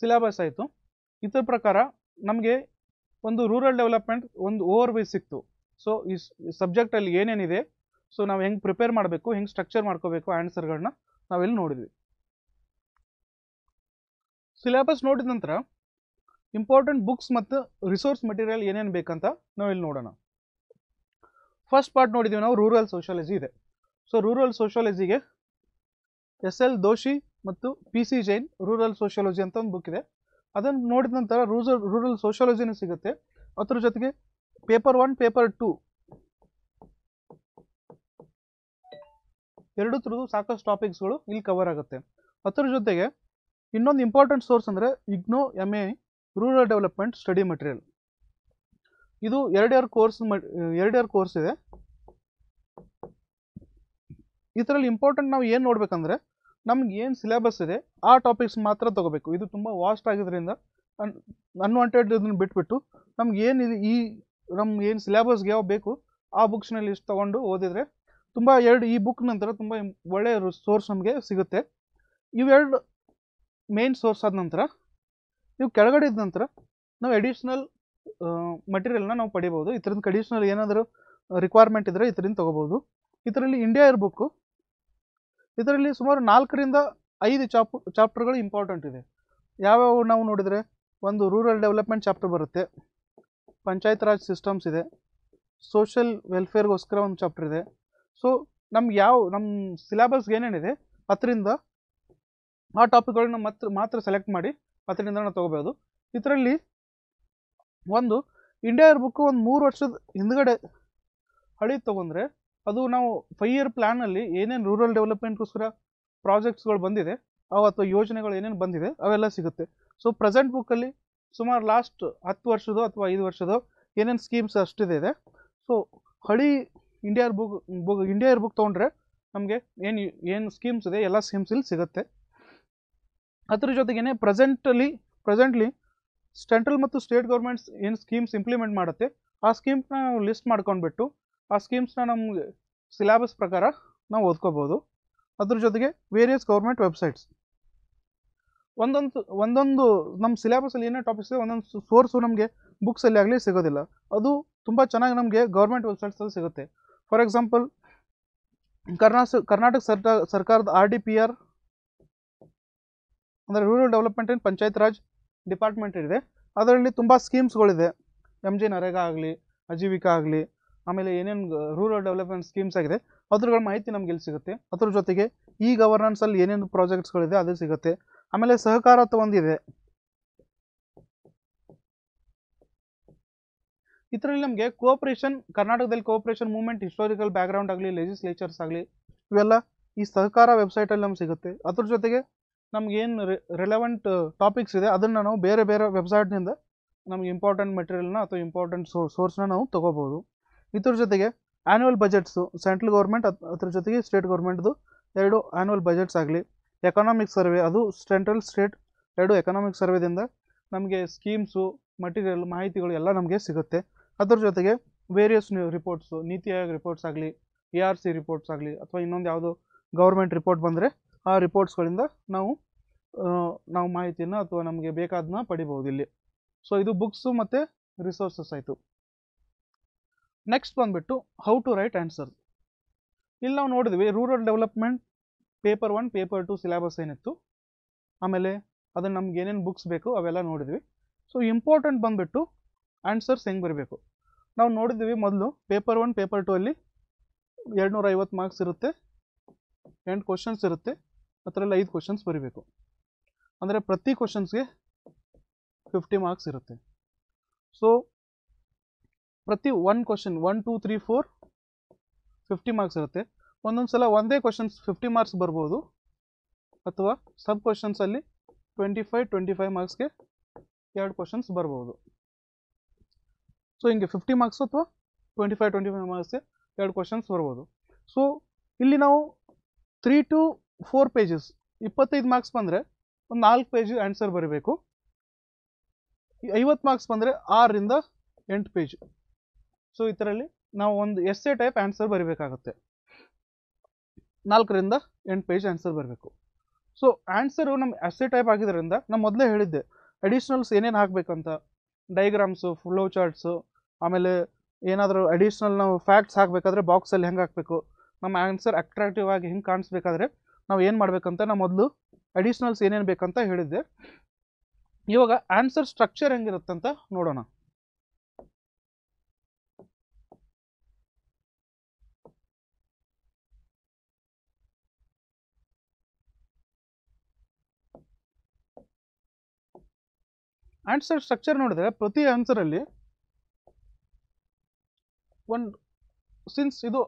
ಸಿಲೆಬಸ್ ಆಯಿತು ಇದ್ರ ಪ್ರಕಾರ ನಮಗೆ ಒಂದು ರೂರಲ್ ಡೆವಲಪ್ಮೆಂಟ್ ಒಂದು ಓವರ್ ವ್ಯೂ ಸಿಕ್ತು ಸೊ ಈ ಸಬ್ಜೆಕ್ಟಲ್ಲಿ ಏನೇನಿದೆ ಸೊ ನಾವು ಹೆಂಗೆ ಪ್ರಿಪೇರ್ ಮಾಡಬೇಕು ಹೆಂಗೆ ಸ್ಟ್ರಕ್ಚರ್ ಮಾಡ್ಕೋಬೇಕು ಆನ್ಸರ್ಗಳನ್ನ ನಾವಿಲ್ಲಿ ನೋಡಿದ್ವಿ ಸಿಲೆಬಸ್ ನೋಡಿದ ನಂತರ ಇಂಪಾರ್ಟೆಂಟ್ ಬುಕ್ಸ್ ಮತ್ತು ರಿಸೋರ್ಸ್ ಮಟೀರಿಯಲ್ ಏನೇನು ಬೇಕಂತ ನಾವು ಇಲ್ಲಿ ನೋಡೋಣ ಫಸ್ಟ್ ಪಾರ್ಟ್ ನೋಡಿದ್ದೀವಿ ನಾವು ರೂರಲ್ ಸೋಷಿಯಾಲಜಿ ಇದೆ ಸೊ ರೂರಲ್ ಸೋಷಿಯಾಲಜಿಗೆ ಎಸ್ ಎಲ್ ದೋಷಿ ಮತ್ತು P C Jain rural sociology ಅಂತ ಒಂದು ಬುಕ್ ಇದೆ ಅದನ್ನು ನೋಡಿದ ನಂತರ ರೂರಲ್ ರೂರಲ್ ಸೋಷಿಯಾಲಜಿನೂ ಸಿಗುತ್ತೆ ಅದ್ರ ಜೊತೆಗೆ ಪೇಪರ್ ಒನ್ ಪೇಪರ್ ಟೂ ಎರಡು ಥರದ್ದು ಸಾಕಷ್ಟು ಟಾಪಿಕ್ಸ್ಗಳು ಇಲ್ಲಿ ಕವರ್ ಆಗುತ್ತೆ ಅದ್ರ ಜೊತೆಗೆ ಇನ್ನೊಂದು ಇಂಪಾರ್ಟೆಂಟ್ ಸೋರ್ಸ್ ಅಂದರೆ IGNOU M A rural development study material ಇದು ಎರಡು ಎರಡು ಕೋರ್ಸ್ ಎರಡು ಎರಡು ಕೋರ್ಸ್ ಇದೆ ಇದರಲ್ಲಿ ಇಂಪಾರ್ಟೆಂಟ್ ನಾವು ಏನು ನೋಡಬೇಕಂದ್ರೆ ನಮ್ಗೆ ಏನು ಸಿಲೆಬಸ್ ಇದೆ ಆ ಟಾಪಿಕ್ಸ್ ಮಾತ್ರ ತಗೋಬೇಕು ಇದು ತುಂಬ ವಾಸ್ಟ್ ಆಗಿದ್ದರಿಂದ ಅನ್ವಾಂಟೆಡ್ ಇದನ್ನು ಬಿಟ್ಬಿಟ್ಟು ನಮ್ಗೆ ಇದು ಈ ನಮ್ಗೆ ಏನು ಸಿಲೆಬಸ್ಗೆ ಯಾವ ಬೇಕು ಆ ಬುಕ್ಸ್ನಲ್ಲಿ ಇಷ್ಟು ತೊಗೊಂಡು ಓದಿದರೆ ತುಂಬ ಎರಡು ಈ ಬುಕ್ ನಂತರ ತುಂಬ ಒಳ್ಳೆಯ ಸೋರ್ಸ್ ನಮಗೆ ಸಿಗುತ್ತೆ ಇವೆರಡು ಮೇನ್ ಸೋರ್ಸ್ ಆದ ನಂತರ ನೀವು ಕೆಳಗಡೆ ಇದ್ದ ನಂತರ ನಾವು ಎಡಿಷ್ನಲ್ ಮಟೀರಿಯಲ್ನ ನಾವು ಪಡಿಬೋದು ಇದರಿಂದ ಅಡಿಷ್ನಲ್ ಏನಾದರೂ ರಿಕ್ವೈರ್ಮೆಂಟ್ ಇದ್ದರೆ ಇದರಿಂದ ತೊಗೋಬೋದು ಇದರಲ್ಲಿ ಇಂಡಿಯಾ ಇರ್ಬೇಕು ಇದರಲ್ಲಿ ಸುಮಾರು ನಾಲ್ಕರಿಂದ ಐದು ಚಾಪ್ ಚಾಪ್ಟರ್ಗಳು ಇಂಪಾರ್ಟೆಂಟ್ ಇದೆ ಯಾವ್ಯಾವ ನಾವು ನೋಡಿದರೆ ಒಂದು ರೂರಲ್ ಡೆವಲಪ್ಮೆಂಟ್ ಚಾಪ್ಟರ್ ಬರುತ್ತೆ ಪಂಚಾಯತ್ ರಾಜ್ ಸಿಸ್ಟಮ್ಸ್ ಇದೆ ಸೋಷಲ್ ವೆಲ್ಫೇರ್ಗೋಸ್ಕರ ಒಂದು ಚಾಪ್ಟರ್ ಇದೆ ಸೊ ನಮ್ಗೆ ಯಾವ ನಮ್ಮ ಸಿಲೆಬಸ್ಗೆ ಏನೇನಿದೆ ಅದರಿಂದ ಆ ಟಾಪಿಕ್ಗಳನ್ನ ಮಾತ್ರ ಮಾತ್ರ ಸೆಲೆಕ್ಟ್ ಮಾಡಿ ಅದರಿಂದ ತೊಗೋಬೋದು ಇದರಲ್ಲಿ ಒಂದು ಇಂಡಿಯಾ ಬುಕ್ಕು ಒಂದು ಮೂರು ವರ್ಷದ ಹಿಂದ್ಗಡೆ ಹಳಿ ತೊಗೊಂಡ್ರೆ ಅದು ನಾವು ಫೈವ್ ಇಯರ್ ಪ್ಲ್ಯಾನಲ್ಲಿ ಏನೇನು ರೂರಲ್ ಡೆವಲಪ್ಮೆಂಟ್ಗೋಸ್ಕರ ಪ್ರಾಜೆಕ್ಟ್ಸ್ಗಳು ಬಂದಿದೆ ಅವು ಅಥವಾ ಯೋಜನೆಗಳು ಏನೇನು ಬಂದಿದೆ ಅವೆಲ್ಲ ಸಿಗುತ್ತೆ ಸೊ ಪ್ರೆಸೆಂಟ್ ಬುಕ್ಕಲ್ಲಿ ಸುಮಾರು ಲಾಸ್ಟ್ ಹತ್ತು ವರ್ಷದೋ ಅಥವಾ ಐದು ವರ್ಷದೋ ಏನೇನು ಸ್ಕೀಮ್ಸ್ ಅಷ್ಟಿದೆ ಇದೆ ಸೊ ಹಳಿ India book book India book ತೊಗೊಂಡ್ರೆ ನಮಗೆ ಏನು ಏನು ಸ್ಕೀಮ್ಸ್ ಇದೆ ಎಲ್ಲ ಸ್ಕೀಮ್ಸ್ ಇಲ್ಲಿ ಸಿಗುತ್ತೆ ಅದ್ರ ಜೊತೆಗೇನೆ ಪ್ರೆಸೆಂಟಲ್ಲಿ ಪ್ರೆಸೆಂಟ್ಲಿ ಸೆಂಟ್ರಲ್ ಮತ್ತು ಸ್ಟೇಟ್ ಗೌರ್ಮೆಂಟ್ಸ್ ಏನು ಸ್ಕೀಮ್ಸ್ ಇಂಪ್ಲಿಮೆಂಟ್ ಮಾಡುತ್ತೆ ಆ ಸ್ಕೀಮ್ಸ್ನ ನಾವು ಲಿಸ್ಟ್ ಮಾಡ್ಕೊಂಡ್ಬಿಟ್ಟು ಆ ಸ್ಕೀಮ್ಸ್ನ ನಮಗೆ ಸಿಲೆಬಸ್ ಪ್ರಕಾರ ನಾವು ಓದ್ಕೋಬೋದು ಅದ್ರ ಜೊತೆಗೆ ವೇರಿಯಸ್ ಗೌರ್ಮೆಂಟ್ ವೆಬ್ಸೈಟ್ಸ್ ಒಂದೊಂದು ಒಂದೊಂದು ನಮ್ಮ ಸಿಲೆಬಸಲ್ಲಿ ಏನೇ ಟಾಪಿಕ್ಸ್ ಇದೆ ಒಂದೊಂದು ಸೋರ್ಸು ನಮಗೆ ಬುಕ್ಸಲ್ಲಿ ಆಗಲಿ ಸಿಗೋದಿಲ್ಲ ಅದು ತುಂಬ ಚೆನ್ನಾಗಿ ನಮಗೆ ಗೌರ್ಮೆಂಟ್ ವೆಬ್ಸೈಟ್ಸಲ್ಲಿ ಸಿಗುತ್ತೆ ಫಾರ್ ಎಕ್ಸಾಂಪಲ್ ಕರ್ನಾಟಕ ಕರ್ನಾಟಕ ಸರ್ಕಾರದ ಆರ್ ಡಿ ಪಿ ಆರ್ ಅಂದರೆ rural development and panchayat raj department ಇದೆ ಅದರಲ್ಲಿ ತುಂಬ ಸ್ಕೀಮ್ಸ್ಗಳಿದೆ ಎಮ್ ಜಿ ನರೇಗಾ ಆಗಲಿ ಅಜೀವಿಕಾ ಆಗಲಿ ಆಮೇಲೆ ಏನೇನು ರೂರಲ್ ಡೆವಲಪ್ಮೆಂಟ್ ಸ್ಕೀಮ್ಸ್ ಆಗಿದೆ ಅದ್ರಗಳ ಮಾಹಿತಿ ನಮ್ಗೆ ಎಲ್ಲಿ ಸಿಗುತ್ತೆ ಅದ್ರ ಜೊತೆಗೆ ಈ ಗವರ್ನೆನ್ಸಲ್ಲಿ ಏನೇನು ಪ್ರಾಜೆಕ್ಟ್ಸ್ಗಳಿದೆ ಅದು ಸಿಗುತ್ತೆ ಆಮೇಲೆ ಸಹಕಾರ ಒಂದಿದೆ ಇದರಲ್ಲಿ ನಮಗೆ ಕೋಆಪ್ರೇಷನ್ ಕರ್ನಾಟಕದಲ್ಲಿ ಕೋಪ್ರೇಷನ್ ಮೂವ್ಮೆಂಟ್ ಹಿಸ್ಟೋರಿಕಲ್ ಬ್ಯಾಕ್ಗ್ರೌಂಡ್ ಆಗಲಿ ಲೆಜಿಸ್ಲೇಚರ್ಸ್ ಆಗಲಿ ಇವೆಲ್ಲ ಈ ಸಹಕಾರ ವೆಬ್ಸೈಟಲ್ಲಿ ನಮ್ಗೆ ಸಿಗುತ್ತೆ ಅದ್ರ ಜೊತೆಗೆ ನಮಗೇನು ರಿಲೆವೆಂಟ್ ಟಾಪಿಕ್ಸ್ ಇದೆ ಅದನ್ನು ನಾವು ಬೇರೆ ಬೇರೆ ವೆಬ್ಸೈಟ್ನಿಂದ ನಮಗೆ ಇಂಪಾರ್ಟೆಂಟ್ ಮೆಟೀರಿಯಲ್ನ ಅಥವಾ ಇಂಪಾರ್ಟೆಂಟ್ ಸೋ ಸೋರ್ಸ್ನ ನಾವು ತೊಗೋಬೋದು ಇದ್ರ ಜೊತೆಗೆ ಆ್ಯನ್ಯುವಲ್ ಬಜೆಟ್ಸು ಸೆಂಟ್ರಲ್ ಗೌರ್ಮೆಂಟ್ ಅದ್ರ ಜೊತೆಗೆ ಸ್ಟೇಟ್ ಗೌರ್ಮೆಂಟ್ದು ಎರಡು ಆ್ಯನ್ಯುವಲ್ ಬಜೆಟ್ಸ್ ಆಗಲಿ ಎಕನಾಮಿಕ್ ಸರ್ವೆ ಅದು ಸೆಂಟ್ರಲ್ ಸ್ಟೇಟ್ ಎರಡು ಎಕನಾಮಿಕ್ ಸರ್ವೆದಿಂದ ನಮಗೆ ಸ್ಕೀಮ್ಸು ಮಟೀರಿಯಲ್ ಮಾಹಿತಿಗಳು ಎಲ್ಲ ನಮಗೆ ಸಿಗುತ್ತೆ ಅದರ ಜೊತೆಗೆ ವೇರಿಯಸ್ ರಿಪೋರ್ಟ್ಸು ನೀತಿ ಆಯೋಗ ರಿಪೋರ್ಟ್ಸ್ ಆಗಲಿ ಎ ಆರ್ ಸಿ ರಿಪೋರ್ಟ್ಸ್ ಆಗಲಿ ಅಥವಾ ಇನ್ನೊಂದು ಯಾವುದೋ ಗೌರ್ಮೆಂಟ್ ರಿಪೋರ್ಟ್ ಬಂದರೆ ಆ ರಿಪೋರ್ಟ್ಸ್ಗಳಿಂದ ನಾವು ನಾವು ಮಾಹಿತಿಯನ್ನು ಅಥವಾ ನಮಗೆ ಬೇಕಾದನ್ನ ಪಡಿಬೋದು ಇಲ್ಲಿ ಸೊ ಇದು ಬುಕ್ಸು ಮತ್ತು ರಿಸೋರ್ಸಸ್ ಆಯಿತು ನೆಕ್ಸ್ಟ್ ಬಂದುಬಿಟ್ಟು ಹೌ ಟು ರೈಟ್ ಆನ್ಸರ್ ಇಲ್ಲಿ ನಾವು ನೋಡಿದ್ವಿ rural development paper one paper two syllabus ಏನಿತ್ತು ಆಮೇಲೆ ಅದನ್ನು ನಮ್ಗೆ ಏನೇನು ಬುಕ್ಸ್ ಬೇಕು ಅವೆಲ್ಲ ನೋಡಿದ್ವಿ ಸೊ ಇಂಪಾರ್ಟೆಂಟ್ ಬಂದುಬಿಟ್ಟು ಆನ್ಸರ್ಸ್ ಹೆಂಗೆ ಬರಬೇಕು ನಾವು ನೋಡಿದ್ವಿ ಮೊದಲು ಪೇಪರ್ ಒನ್ ಪೇಪರ್ ಟು ಅಲ್ಲಿ ಎರಡು ಐವತ್ತು ಮಾರ್ಕ್ಸ್ ಇರುತ್ತೆ ಎಂಟು ಕ್ವಶನ್ಸ್ ಇರುತ್ತೆ ಆ ಐದು ಕ್ವಶನ್ಸ್ ಬರೀಬೇಕು ಅಂದರೆ ಪ್ರತಿ ಕ್ವಶನ್ಸ್ಗೆ ಫಿಫ್ಟಿ ಮಾರ್ಕ್ಸ್ ಇರುತ್ತೆ ಸೊ ಪ್ರತಿ one question one two three four fifty marks ಇರುತ್ತೆ ಒಂದೊಂದು ಸಲ ಒಂದೇ ಕ್ವಶನ್ಸ್ ಫಿಫ್ಟಿ ಮಾರ್ಕ್ಸ್ ಬರ್ಬೋದು ಅಥವಾ ಸಬ್ ಕ್ವಶನ್ಸಲ್ಲಿ ಟ್ವೆಂಟಿ ಫೈವ್ ಟ್ವೆಂಟಿ ಫೈವ್ ಮಾರ್ಕ್ಸ್ಗೆ ಎರಡು ಕ್ವಶನ್ಸ್ ಬರ್ಬೋದು ಸೊ ಹಿಂಗೆ ಫಿಫ್ಟಿ ಮಾರ್ಕ್ಸ್ ಅಥವಾ ಟ್ವೆಂಟಿ ಫೈವ್ ಟ್ವೆಂಟಿ ಫೈವ್ ಮಾರ್ಕ್ಸ್ಗೆ ಎರಡು ಕ್ವಶನ್ಸ್ ಬರ್ಬೋದು ಸೊ ಇಲ್ಲಿ ನಾವು ತ್ರೀ ಟು ಫೋರ್ ಪೇಜಸ್ ಇಪ್ಪತ್ತೈದು ಮಾರ್ಕ್ಸ್ ಬಂದರೆ ಒಂದು ನಾಲ್ಕು ಪೇಜ್ ಆನ್ಸರ್ ಬರೀಬೇಕು ಐವತ್ತು ಮಾರ್ಕ್ಸ್ ಬಂದರೆ ಆರರಿಂದ ಎಂಟು ಪೇಜ್ ಸೊ ಇದರಲ್ಲಿ ನಾವು ಒಂದು ಎಸ್ ಎ ಟೈಪ್ ಆನ್ಸರ್ ಬರೀಬೇಕಾಗುತ್ತೆ ನಾಲ್ಕರಿಂದ ಎಂಟು ಪೇಜ್ ಆನ್ಸರ್ ಬರಬೇಕು ಸೊ ಆನ್ಸರು ನಮ್ಮ ಎಸ್ಸೆ ಟೈಪ್ ಆಗಿದ್ದರಿಂದ ನಾನು ಮೊದಲೇ ಹೇಳಿದ್ದೆ ಅಡಿಷ್ನಲ್ಸ್ ಏನೇನು ಹಾಕಬೇಕಂತ ಡೈಗ್ರಾಮ್ಸು ಫ್ಲೋ ಚಾರ್ಟ್ಸು ಆಮೇಲೆ ಏನಾದರೂ ಅಡಿಷ್ನಲ್ ನಾವು ಫ್ಯಾಕ್ಟ್ಸ್ ಹಾಕಬೇಕಾದ್ರೆ ಬಾಕ್ಸಲ್ಲಿ ಹೆಂಗೆ ಹಾಕಬೇಕು ನಮ್ಮ ಆನ್ಸರ್ ಅಟ್ರಾಕ್ಟಿವ್ ಆಗಿ ಹೆಂಗೆ ಕಾಣಿಸ್ಬೇಕಾದ್ರೆ ನಾವು ಏನು ಮಾಡಬೇಕಂತ ನಾವು ಮೊದಲು ಅಡಿಷನಲ್ಸ್ ಏನೇನು ಬೇಕಂತ ಹೇಳಿದ್ದೆ ಇವಾಗ ಆನ್ಸರ್ ಸ್ಟ್ರಕ್ಚರ್ ಹೆಂಗಿರುತ್ತಂತ ನೋಡೋಣ ಆನ್ಸರ್ ಸ್ಟ್ರಕ್ಚರ್ ನೋಡಿದ್ರೆ ಪ್ರತಿ ಆನ್ಸರಲ್ಲಿ ಒಂದು ಸಿನ್ಸ್ ಇದು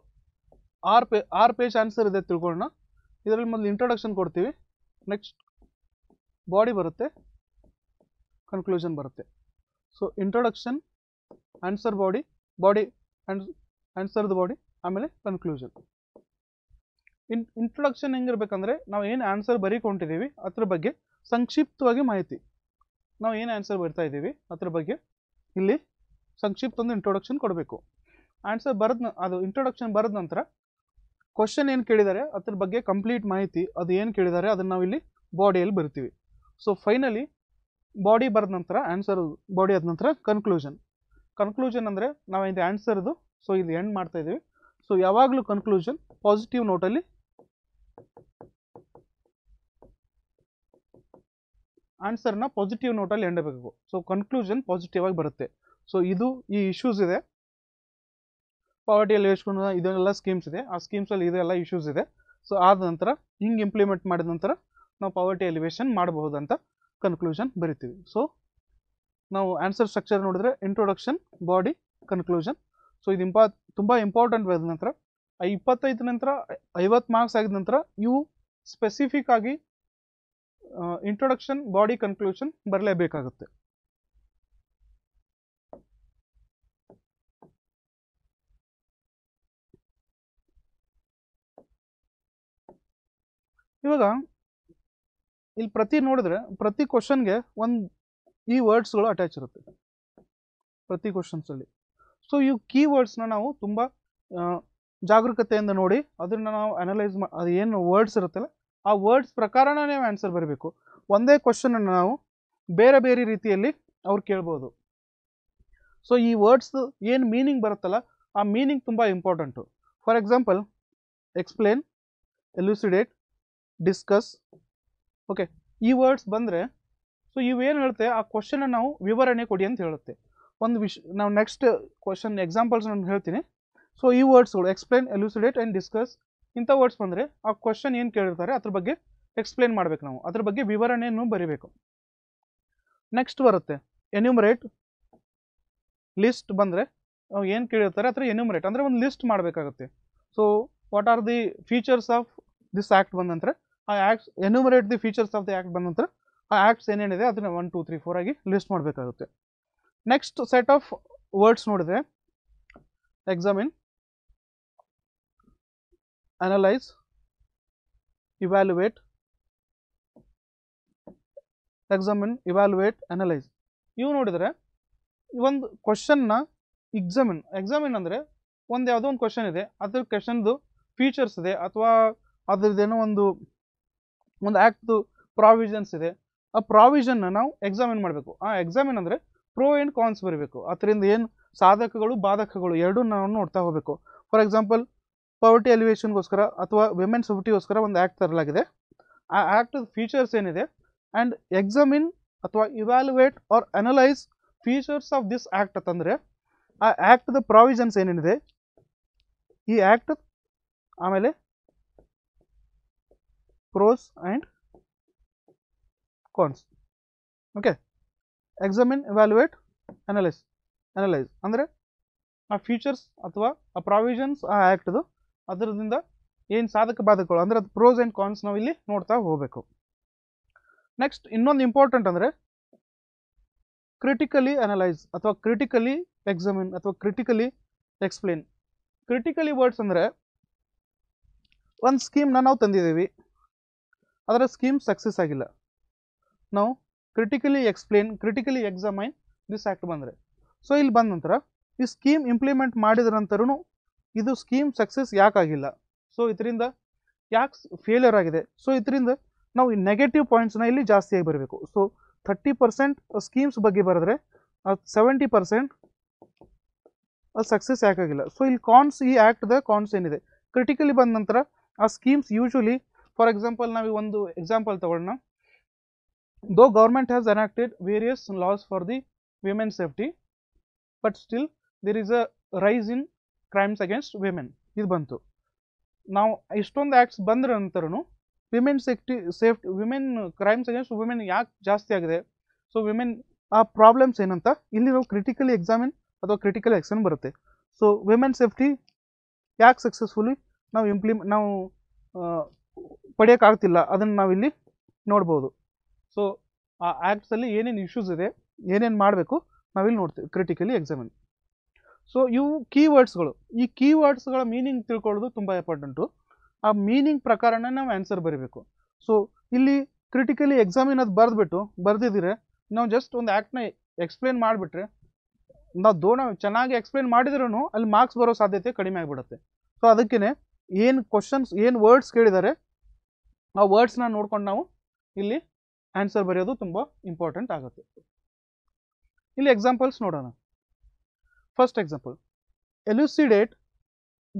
ಆರ್ ಪೇ ಆರ್ ಪೇಜ್ ಆನ್ಸರ್ ಇದೆ ತಿಳ್ಕೊಳ್ಳೋಣ ಇದರಲ್ಲಿ ಮೊದಲು ಇಂಟ್ರೊಡಕ್ಷನ್ ಕೊಡ್ತೀವಿ ನೆಕ್ಸ್ಟ್ ಬಾಡಿ ಬರುತ್ತೆ ಕನ್ಕ್ಲೂಷನ್ ಬರುತ್ತೆ so introduction answer body body answer ಆನ್ಸರ್ದು ಬಾಡಿ ಆಮೇಲೆ ಕನ್ಕ್ಲೂಷನ್ ಇನ್ ಇಂಟ್ರೊಡಕ್ಷನ್ ಹೆಂಗಿರ್ಬೇಕಂದ್ರೆ ನಾವು ಏನು ಆನ್ಸರ್ ಬರೀಕೊಂಡಿದ್ದೀವಿ ಅದ್ರ ಬಗ್ಗೆ ಸಂಕ್ಷಿಪ್ತವಾಗಿ ಮಾಹಿತಿ ನಾವು ಏನು ಆನ್ಸರ್ ಬರ್ತಾ ಇದ್ದೀವಿ ಅದ್ರ ಬಗ್ಗೆ ಇಲ್ಲಿ ಸಂಕ್ಷಿಪ್ತ ಒಂದು ಇಂಟ್ರೊಡಕ್ಷನ್ ಕೊಡಬೇಕು ಆನ್ಸರ್ ಬರೆದ ಅದು ಇಂಟ್ರೊಡಕ್ಷನ್ ಬರೆದ ನಂತರ ಕ್ವಶನ್ ಏನು ಕೇಳಿದ್ದಾರೆ ಅದ್ರ ಬಗ್ಗೆ ಕಂಪ್ಲೀಟ್ ಮಾಹಿತಿ ಅದು ಏನು ಕೇಳಿದ್ದಾರೆ ಅದನ್ನು ನಾವು ಇಲ್ಲಿ ಬಾಡಿಯಲ್ಲಿ ಬರ್ತೀವಿ ಸೊ ಫೈನಲಿ ಬಾಡಿ ಬರೆದ ನಂತರ ಆನ್ಸರ್ ಬಾಡಿ ಆದ ನಂತರ ಕನ್ಕ್ಲೂಷನ್ ಕನ್ಕ್ಲೂಷನ್ ಅಂದರೆ ನಾವು ಇದು ಆನ್ಸರ್ದು ಸೊ ಇದು ಎಂಡ್ ಮಾಡ್ತಾ ಇದ್ದೀವಿ ಸೊ ಯಾವಾಗಲೂ ಕನ್ಕ್ಲೂಷನ್ ಪಾಸಿಟಿವ್ ನೋಟಲ್ಲಿ ಆನ್ಸರ್ನ ಪಾಸಿಟಿವ್ ನೋಟಲ್ಲಿ ಎಂಡಬೇಕು ಸೊ ಕನ್ಕ್ಲೂಷನ್ ಪಾಸಿಟಿವ್ ಆಗಿ ಬರುತ್ತೆ ಸೊ ಇದು ಈ ಇಶ್ಯೂಸ್ ಇದೆ ಪಾವರ್ಟಿಯಲ್ಲಿ ಇಳಿಸ್ಕೊಂಡು ಇದೆಲ್ಲ ಸ್ಕೀಮ್ಸ್ ಇದೆ ಆ ಸ್ಕೀಮ್ಸಲ್ಲಿ ಇದೆಲ್ಲ ಇಶ್ಯೂಸ್ ಇದೆ ಸೊ ಆದ ನಂತರ ಹಿಂಗೆ ಇಂಪ್ಲಿಮೆಂಟ್ ಮಾಡಿದ ನಂತರ ನಾವು ಪಾವರ್ಟಿ ಎಲಿವೇಶನ್ ಮಾಡಬಹುದು ಅಂತ ಕನ್ಕ್ಲೂಷನ್ ಬರಿತೀವಿ ಸೊ ನಾವು ಆನ್ಸರ್ ಸ್ಟ್ರಕ್ಚರ್ ನೋಡಿದ್ರೆ ಇಂಟ್ರೊಡಕ್ಷನ್ ಬಾಡಿ ಕನ್ಕ್ಲೂಷನ್ ಸೊ ಇದು ಇಂಪಾ ತುಂಬ ಇಂಪಾರ್ಟೆಂಟ್ ಆದ ನಂತರ ಇಪ್ಪತ್ತೈದ ನಂತರ ಐವತ್ತು ಮಾರ್ಕ್ಸ್ ಆಗಿದ ನಂತರ ಇವು ಸ್ಪೆಸಿಫಿಕ್ ಆಗಿ ಇಂಟ್ರೊಡಕ್ಷನ್ ಬಾಡಿ ಕನ್ಕ್ಲೂಷನ್ ಬರಲೇಬೇಕಾಗುತ್ತೆ ಇವಾಗ ಇಲ್ಲಿ ಪ್ರತಿ ನೋಡಿದ್ರೆ ಪ್ರತಿ ಕ್ವಶನ್ಗೆ ಒಂದು ಈ ವರ್ಡ್ಸ್ಗಳು ಅಟ್ಯಾಚ್ ಇರುತ್ತೆ ಪ್ರತಿ ಕ್ವಶನ್ಸಲ್ಲಿ ಸೊ ಈ ಕೀ ವರ್ಡ್ಸ್ನ ನಾವು ತುಂಬ ಜಾಗರೂಕತೆಯಿಂದ ನೋಡಿ ಅದನ್ನು ನಾವು ಅನಲೈಸ್ ಮಾ ಅದು ಏನು ವರ್ಡ್ಸ್ ಇರುತ್ತಲ್ಲ ಆ ವರ್ಡ್ಸ್ ಪ್ರಕಾರನೇ ನಾವು ಆನ್ಸರ್ ಬರಬೇಕು ಒಂದೇ ಕ್ವಶನನ್ನು ನಾವು ಬೇರೆ ಬೇರೆ ರೀತಿಯಲ್ಲಿ ಅವ್ರು ಕೇಳ್ಬೋದು ಸೊ ಈ ವರ್ಡ್ಸ್ ಏನು ಮೀನಿಂಗ್ ಬರುತ್ತಲ್ಲ ಆ ಮೀನಿಂಗ್ ತುಂಬ important for example explain elucidate discuss okay ಈ ವರ್ಡ್ಸ್ ಬಂದರೆ ಸೊ ಇವೇನು ಹೇಳುತ್ತೆ ಆ ಕ್ವಶನ್ನ ನಾವು ವಿವರಣೆ ಕೊಡಿ ಅಂತ ಹೇಳುತ್ತೆ ಒಂದು ವಿಶ್ ನಾವು ನೆಕ್ಸ್ಟ್ ಕ್ವಶನ್ ಎಕ್ಸಾಂಪಲ್ಸ್ ನಾನು ಹೇಳ್ತೀನಿ ಸೊ ಈ ವರ್ಡ್ಸ್ಗಳು ಎಕ್ಸ್ಪ್ಲೈನ್ ಎಲ್ಯೂಸಿಡೇಟ್ ಆ್ಯಂಡ್ ಡಿಸ್ಕಸ್ ಇಂಥ ವರ್ಡ್ಸ್ ಬಂದರೆ ಆ ಕ್ವಶನ್ ಏನು ಕೇಳಿರ್ತಾರೆ ಅದ್ರ ಬಗ್ಗೆ ಎಕ್ಸ್ಪ್ಲೇನ್ ಮಾಡಬೇಕು ನಾವು ಅದ್ರ ಬಗ್ಗೆ ವಿವರಣೆಯನ್ನು ಬರೀಬೇಕು ನೆಕ್ಸ್ಟ್ ಬರುತ್ತೆ ಎನ್ಯೂಮರೇಟ್ ಲಿಸ್ಟ್ ಬಂದರೆ ಏನು ಕೇಳಿರ್ತಾರೆ ಅಥವಾ ಎನ್ಯೂಮರೇಟ್ ಅಂದರೆ ಒಂದು ಲಿಸ್ಟ್ ಮಾಡಬೇಕಾಗುತ್ತೆ so what are the features of this act ನಂತರ ಆ acts enumerate the features of the act ಬಂದ ನಂತರ ಆ ಆ್ಯಕ್ಟ್ಸ್ ಏನೇನಿದೆ ಅದನ್ನು ಒನ್ ಟು ತ್ರೀ ಫೋರ್ ಆಗಿ ಲಿಸ್ಟ್ ಮಾಡಬೇಕಾಗುತ್ತೆ ನೆಕ್ಸ್ಟ್ ಸೆಟ್ ಆಫ್ ವರ್ಡ್ಸ್ ನೋಡಿದ್ರೆ examine analyse evaluate examine evaluate analyse ಇವು ನೋಡಿದರೆ ಒಂದು ಕ್ವಶನ್ನ ಎಕ್ಸಾಮಿನ್ ಎಕ್ಸಾಮಿನ್ ಅಂದರೆ ಒಂದು ಯಾವುದೋ ಒಂದು ಕ್ವಶನ್ ಇದೆ ಅದ್ರ ಕ್ವಶನ್ದು ಫೀಚರ್ಸ್ ಇದೆ ಅಥವಾ ಅದ್ರದ್ದೇನೋ ಒಂದು ಒಂದು ಆ್ಯಕ್ಟ್ದು ಪ್ರಾವಿಷನ್ಸ್ ಇದೆ ಆ ಪ್ರಾವಿಷನ್ನ ನಾವು ಎಕ್ಸಾಮಿನ್ ಮಾಡಬೇಕು ಆ ಎಕ್ಸಾಮಿನ್ ಅಂದರೆ ಪ್ರೋ ಆ್ಯಂಡ್ ಕಾನ್ಸ್ ಬರಬೇಕು ಅದರಿಂದ ಏನು ಸಾಧಕಗಳು ಬಾಧಕಗಳು ಎರಡೂ ನಾವು ನೋಡ್ತಾ ಹೋಗಬೇಕು ಫಾರ್ ಎಕ್ಸಾಂಪಲ್ ಪವರ್ಟಿ ಎಲಿವೇಶನ್ಗೋಸ್ಕರ ಅಥವಾ ವಿಮೆನ್ ಸೇಫ್ಟಿಗೋಸ್ಕರ ಒಂದು ಆ್ಯಕ್ಟ್ ತರಲಾಗಿದೆ ಆ ಆ್ಯಕ್ಟ್ ಫೀಚರ್ಸ್ ಏನಿದೆ ಆ್ಯಂಡ್ ಎಕ್ಸಾಮಿನ್ ಅಥವಾ evaluate or analyse features of this act ಅಂತಂದರೆ ಆ ಆ್ಯಕ್ಟ್ದ ಪ್ರಾವಿಷನ್ಸ್ ಏನೇನಿದೆ ಈ ಆ್ಯಕ್ಟ್ ಆಮೇಲೆ pros and cons okay examine evaluate analyse analyse ಅಂದರೆ ಆ ಫೀಚರ್ಸ್ ಅಥವಾ ಆ ಪ್ರಾವಿಷನ್ಸ್ ಆ ಆ್ಯಕ್ಟ್ದು ಅದರದಿಂದ ಏನು ಸಾಧಕ ಬಾಧಕಗಳು ಅಂದರೆ ಅದು ಪ್ರೋಸ್ ಆ್ಯಂಡ್ ಕಾನ್ಸ್ ನಾವು ಇಲ್ಲಿ ನೋಡ್ತಾ ಹೋಗಬೇಕು ನೆಕ್ಸ್ಟ್ ಇನ್ನೊಂದು ಇಂಪಾರ್ಟೆಂಟ್ ಅಂದರೆ ಕ್ರಿಟಿಕಲಿ ಅನಲೈಸ್ ಅಥವಾ ಕ್ರಿಟಿಕಲಿ ಎಕ್ಸಾಮಿನ್ ಅಥವಾ ಕ್ರಿಟಿಕಲಿ ಎಕ್ಸ್ಪ್ಲೇನ್ ಕ್ರಿಟಿಕಲಿ ವರ್ಡ್ಸ್ ಅಂದರೆ ಒಂದು ಸ್ಕೀಮ್ನ ನಾವು ತಂದಿದ್ದೀವಿ ಅದರ ಸ್ಕೀಮ್ ಸಕ್ಸಸ್ ಆಗಿಲ್ಲ ನಾವು critically explain critically examine this act ಬಂದರೆ ಸೊ ಇಲ್ಲಿ ಬಂದ ನಂತರ ಈ ಸ್ಕೀಮ್ ಇಂಪ್ಲಿಮೆಂಟ್ ಮಾಡಿದ ನಂತರೂ ಇದು ಸ್ಕೀಮ್ ಸಕ್ಸಸ್ ಯಾಕೆ ಆಗಿಲ್ಲ ಸೊ ಇದರಿಂದ ಯಾಕೆ ಫೇಲ್ಯೂರ್ ಆಗಿದೆ ಸೊ ಇದರಿಂದ ನಾವು ಈ ನೆಗೆಟಿವ್ ಪಾಯಿಂಟ್ಸ್ನ ಇಲ್ಲಿ ಜಾಸ್ತಿಯಾಗಿ ಬರಬೇಕು ಸೊ ಥರ್ಟಿ ಪರ್ಸೆಂಟ್ ಸ್ಕೀಮ್ಸ್ ಬಗ್ಗೆ ಬರೆದ್ರೆ ಸೆವೆಂಟಿ ಪರ್ಸೆಂಟ್ ಅದು ಸಕ್ಸಸ್ ಯಾಕಾಗಿಲ್ಲ ಸೊ ಇಲ್ಲಿ ಕಾನ್ಸ್ ಈ ಆ್ಯಕ್ಟ್ದ ಕಾನ್ಸ್ ಏನಿದೆ ಕ್ರಿಟಿಕಲಿ ಬಂದ ನಂತರ ಆ ಸ್ಕೀಮ್ಸ್ ಯೂಶ್ವಲಿ ಫಾರ್ ಎಕ್ಸಾಂಪಲ್ ನಾವು ಒಂದು ಎಕ್ಸಾಂಪಲ್ ತಗೊಳ್ಳೋಣ though government has enacted various laws for the women safety but still there is a rise in crimes against women ಇದು ಬಂತು ನಾವು ಇಷ್ಟೊಂದು ಆ್ಯಕ್ಟ್ಸ್ ಬಂದ್ರ ನಂತರನು women safety safety women crimes against women ಯಾಕೆ ಜಾಸ್ತಿ ಆಗಿದೆ ಸೊ ವಿಮೆನ್ ಆ ಪ್ರಾಬ್ಲಮ್ಸ್ ಏನಂತ ಇಲ್ಲಿ ನಾವು ಕ್ರಿಟಿಕಲಿ ಎಕ್ಸಾಮಿನ್ ಅಥವಾ ಕ್ರಿಟಿಕಲ್ ಎಕ್ಸಾಮ್ ಬರುತ್ತೆ ಸೊ ವಿಮೆನ್ ಸೇಫ್ಟಿ ಯಾಕೆ ಸಕ್ಸಸ್ಫುಲಿ ನಾವು ಇಂಪ್ಲಿಮೆಂಟ್ ನಾವು ಪಡೆಯೋಕ್ಕಾಗ್ತಿಲ್ಲ ಅದನ್ನು ನಾವಿಲ್ಲಿ ನೋಡ್ಬೋದು ಸೊ ಆ ಆ್ಯಕ್ಟ್ಸಲ್ಲಿ ಏನೇನು ಇಶ್ಯೂಸ್ ಇದೆ ಏನೇನು ಮಾಡಬೇಕು ನಾವಿಲ್ಲಿ ನೋಡ್ತೀವಿ ಕ್ರಿಟಿಕಲಿ ಎಕ್ಸಾಮಿನ್ ಸೊ ಇವು ಕೀವರ್ಡ್ಸ್ಗಳು ಈ ಕೀವರ್ಡ್ಸ್ಗಳ ಮೀನಿಂಗ್ ತಿಳ್ಕೊಳ್ಳೋದು ತುಂಬ ಇಂಪಾರ್ಟೆಂಟು ಆ ಮೀನಿಂಗ್ ಪ್ರಕಾರನೇ ನಾವು ಆನ್ಸರ್ ಬರೀಬೇಕು ಸೊ ಇಲ್ಲಿ ಕ್ರಿಟಿಕಲಿ ಎಕ್ಸಾಮಿನ್ ಅದು ಬರೆದ್ಬಿಟ್ಟು ಬರೆದಿದ್ದೀರೆ ನಾವು ಜಸ್ಟ್ ಒಂದು ಆ್ಯಕ್ಟ್ನ ಎಕ್ಸ್ಪ್ಲೇನ್ ಮಾಡಿಬಿಟ್ರೆ ನಾವು ದೋಣ ಚೆನ್ನಾಗಿ ಎಕ್ಸ್ಪ್ಲೇನ್ ಮಾಡಿದ್ರೂ ಅಲ್ಲಿ ಮಾರ್ಕ್ಸ್ ಬರೋ ಸಾಧ್ಯತೆ ಕಡಿಮೆ ಆಗಿಬಿಡುತ್ತೆ ಸೊ ಅದಕ್ಕೇ ಏನು ಕ್ವಶನ್ಸ್ ಏನು ವರ್ಡ್ಸ್ ಕೇಳಿದ್ದಾರೆ ನಾವು ವರ್ಡ್ಸ್ನ ನೋಡ್ಕೊಂಡು ನಾವು ಇಲ್ಲಿ ಆನ್ಸರ್ ಬರೆಯೋದು ತುಂಬ ಇಂಪಾರ್ಟೆಂಟ್ ಆಗುತ್ತೆ ಇಲ್ಲಿ ಎಕ್ಸಾಂಪಲ್ಸ್ ನೋಡೋಣ first example elucidate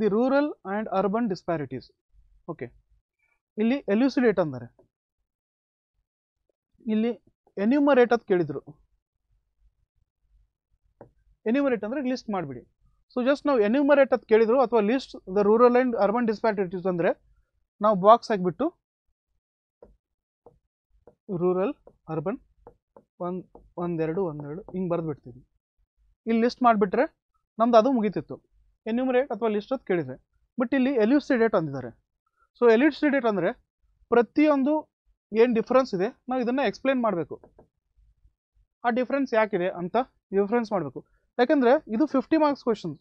the rural and urban disparities okay ಇಲ್ಲಿ ಎಲ್ಯೂಸಿಡೇಟ್ ಅಂದರೆ ಇಲ್ಲಿ ಎನ್ಯೂಮರೇಟ್ ಅದು ಕೇಳಿದರು ಎನ್ಯೂಮರೇಟ್ ಅಂದರೆ ಲಿಸ್ಟ್ ಮಾಡಿಬಿಡಿ ಸೊ ಜಸ್ಟ್ ನಾವು ಎನ್ಯೂಮರೇಟ್ ಅಂತ ಕೇಳಿದ್ರು ಅಥವಾ list the rural and urban disparities ಅಂದರೆ ನಾವು ಬಾಕ್ಸ್ ಆಗಿಬಿಟ್ಟು ರೂರಲ್ ಅರ್ಬನ್ ಒಂದು ಒಂದೆರಡು ಒಂದೆರಡು ಹಿಂಗೆ ಬರೆದು ಬಿಡ್ತೀವಿ ಇಲ್ಲಿ ಲಿಸ್ಟ್ ಮಾಡಿಬಿಟ್ರೆ ನಮ್ದು ಅದು ಮುಗೀತಿತ್ತು ಎನ್ಯೂಮರೇಟ್ ಅಥವಾ ಲಿಸ್ಟ್ ಅದು ಕೇಳಿದರೆ ಬಟ್ ಇಲ್ಲಿ ಡೇಟ್ ಅಂದಿದ್ದಾರೆ ಸೊ ಡೇಟ್ ಅಂದರೆ ಪ್ರತಿಯೊಂದು ಏನು ಡಿಫ್ರೆನ್ಸ್ ಇದೆ ನಾವು ಇದನ್ನು ಎಕ್ಸ್ಪ್ಲೇನ್ ಮಾಡಬೇಕು ಆ ಡಿಫ್ರೆನ್ಸ್ ಯಾಕಿದೆ ಅಂತ ಡಿಫ್ರೆನ್ಸ್ ಮಾಡಬೇಕು ಯಾಕೆಂದರೆ ಇದು ಫಿಫ್ಟಿ ಮಾರ್ಕ್ಸ್ ಕ್ವೆಶನ್ಸ್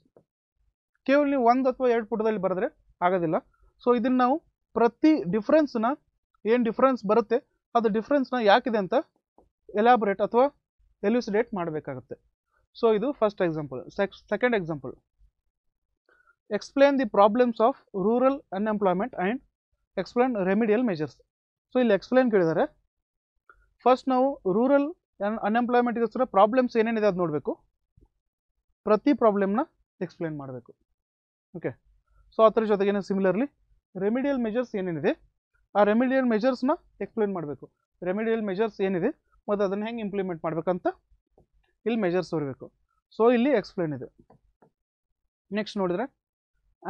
ಕೇವಲ ನೀವು ಒಂದು ಅಥವಾ ಎರಡು ಪುಟದಲ್ಲಿ ಬರೆದ್ರೆ ಆಗೋದಿಲ್ಲ ಸೊ ಇದನ್ನು ನಾವು ಪ್ರತಿ ಡಿಫ್ರೆನ್ಸ್ನ ಏನು ಡಿಫ್ರೆನ್ಸ್ ಬರುತ್ತೆ ಅದು ಡಿಫ್ರೆನ್ಸ್ನ ಯಾಕಿದೆ ಅಂತ ಎಲಾಬ್ರೇಟ್ ಅಥವಾ ಎಲ್ಯೂಸಿಡೇಟ್ ಮಾಡಬೇಕಾಗುತ್ತೆ ಸೊ ಇದು first example second example explain the problems of rural unemployment and explain remedial measures so ಇಲ್ಲಿ ಎಕ್ಸ್ಪ್ಲೇನ್ ಕೇಳಿದ್ದಾರೆ ಫಸ್ಟ್ ನಾವು ರೂರಲ್ ಅನ್ಎಂಪ್ಲಾಯ್ಮೆಂಟ್ಗೋಸ್ಕರ ಪ್ರಾಬ್ಲಮ್ಸ್ ಏನೇನಿದೆ ಅದು ನೋಡಬೇಕು ಪ್ರತಿ ಪ್ರಾಬ್ಲಮ್ನ ಎಕ್ಸ್ಪ್ಲೇನ್ ಮಾಡಬೇಕು ಓಕೆ ಸೊ ಅದರ ಜೊತೆಗೇನು ಸಿಮಿಲರ್ಲಿ ರೆಮಿಡಿಯಲ್ ಮೆಜರ್ಸ್ ಏನೇನಿದೆ ಆ ರೆಮಿಡಿಯಲ್ ಮೆಜರ್ಸ್ನ ಎಕ್ಸ್ಪ್ಲೇನ್ ಮಾಡಬೇಕು ರೆಮಿಡಿಯಲ್ ಮೆಜರ್ಸ್ ಏನಿದೆ ಮತ್ತು ಅದನ್ನು ಹೆಂಗೆ ಇಂಪ್ಲಿಮೆಂಟ್ ಮಾಡಬೇಕಂತ ಇಲ್ಲಿ ಮೆಜರ್ಸ್ ಬರಬೇಕು ಸೊ ಇಲ್ಲಿ ಎಕ್ಸ್ಪ್ಲೇನ್ ಇದೆ ನೆಕ್ಸ್ಟ್ ನೋಡಿದ್ರೆ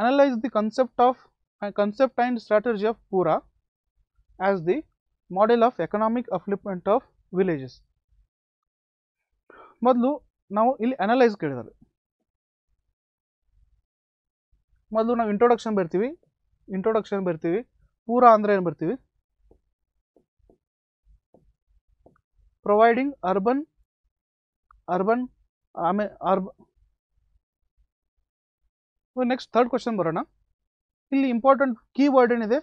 analyse the concept of concept and strategy of PURA as the model of economic upliftment of villages ಮೊದಲು ನಾವು ಇಲ್ಲಿ ಅನಲೈಸ್ ಕೇಳಿದ್ರೆ ಮೊದಲು ನಾವು ಇಂಟ್ರೊಡಕ್ಷನ್ ಬರ್ತೀವಿ ಇಂಟ್ರೊಡಕ್ಷನ್ ಬರ್ತೀವಿ ಪೂರಾ ಅಂದ್ರೆ ಏನು ಬರ್ತೀವಿ ಪ್ರೊವೈಡಿಂಗ್ ಅರ್ಬನ್ ಅರ್ಬನ್ ಆಮೇ ಅರ್ಬ ನೆಕ್ಸ್ಟ್ ಥರ್ಡ್ ಕ್ವಶನ್ ಬರೋಣ ಇಲ್ಲಿ ಇಂಪಾರ್ಟೆಂಟ್ ಕೀವರ್ಡ್ ಏನಿದೆ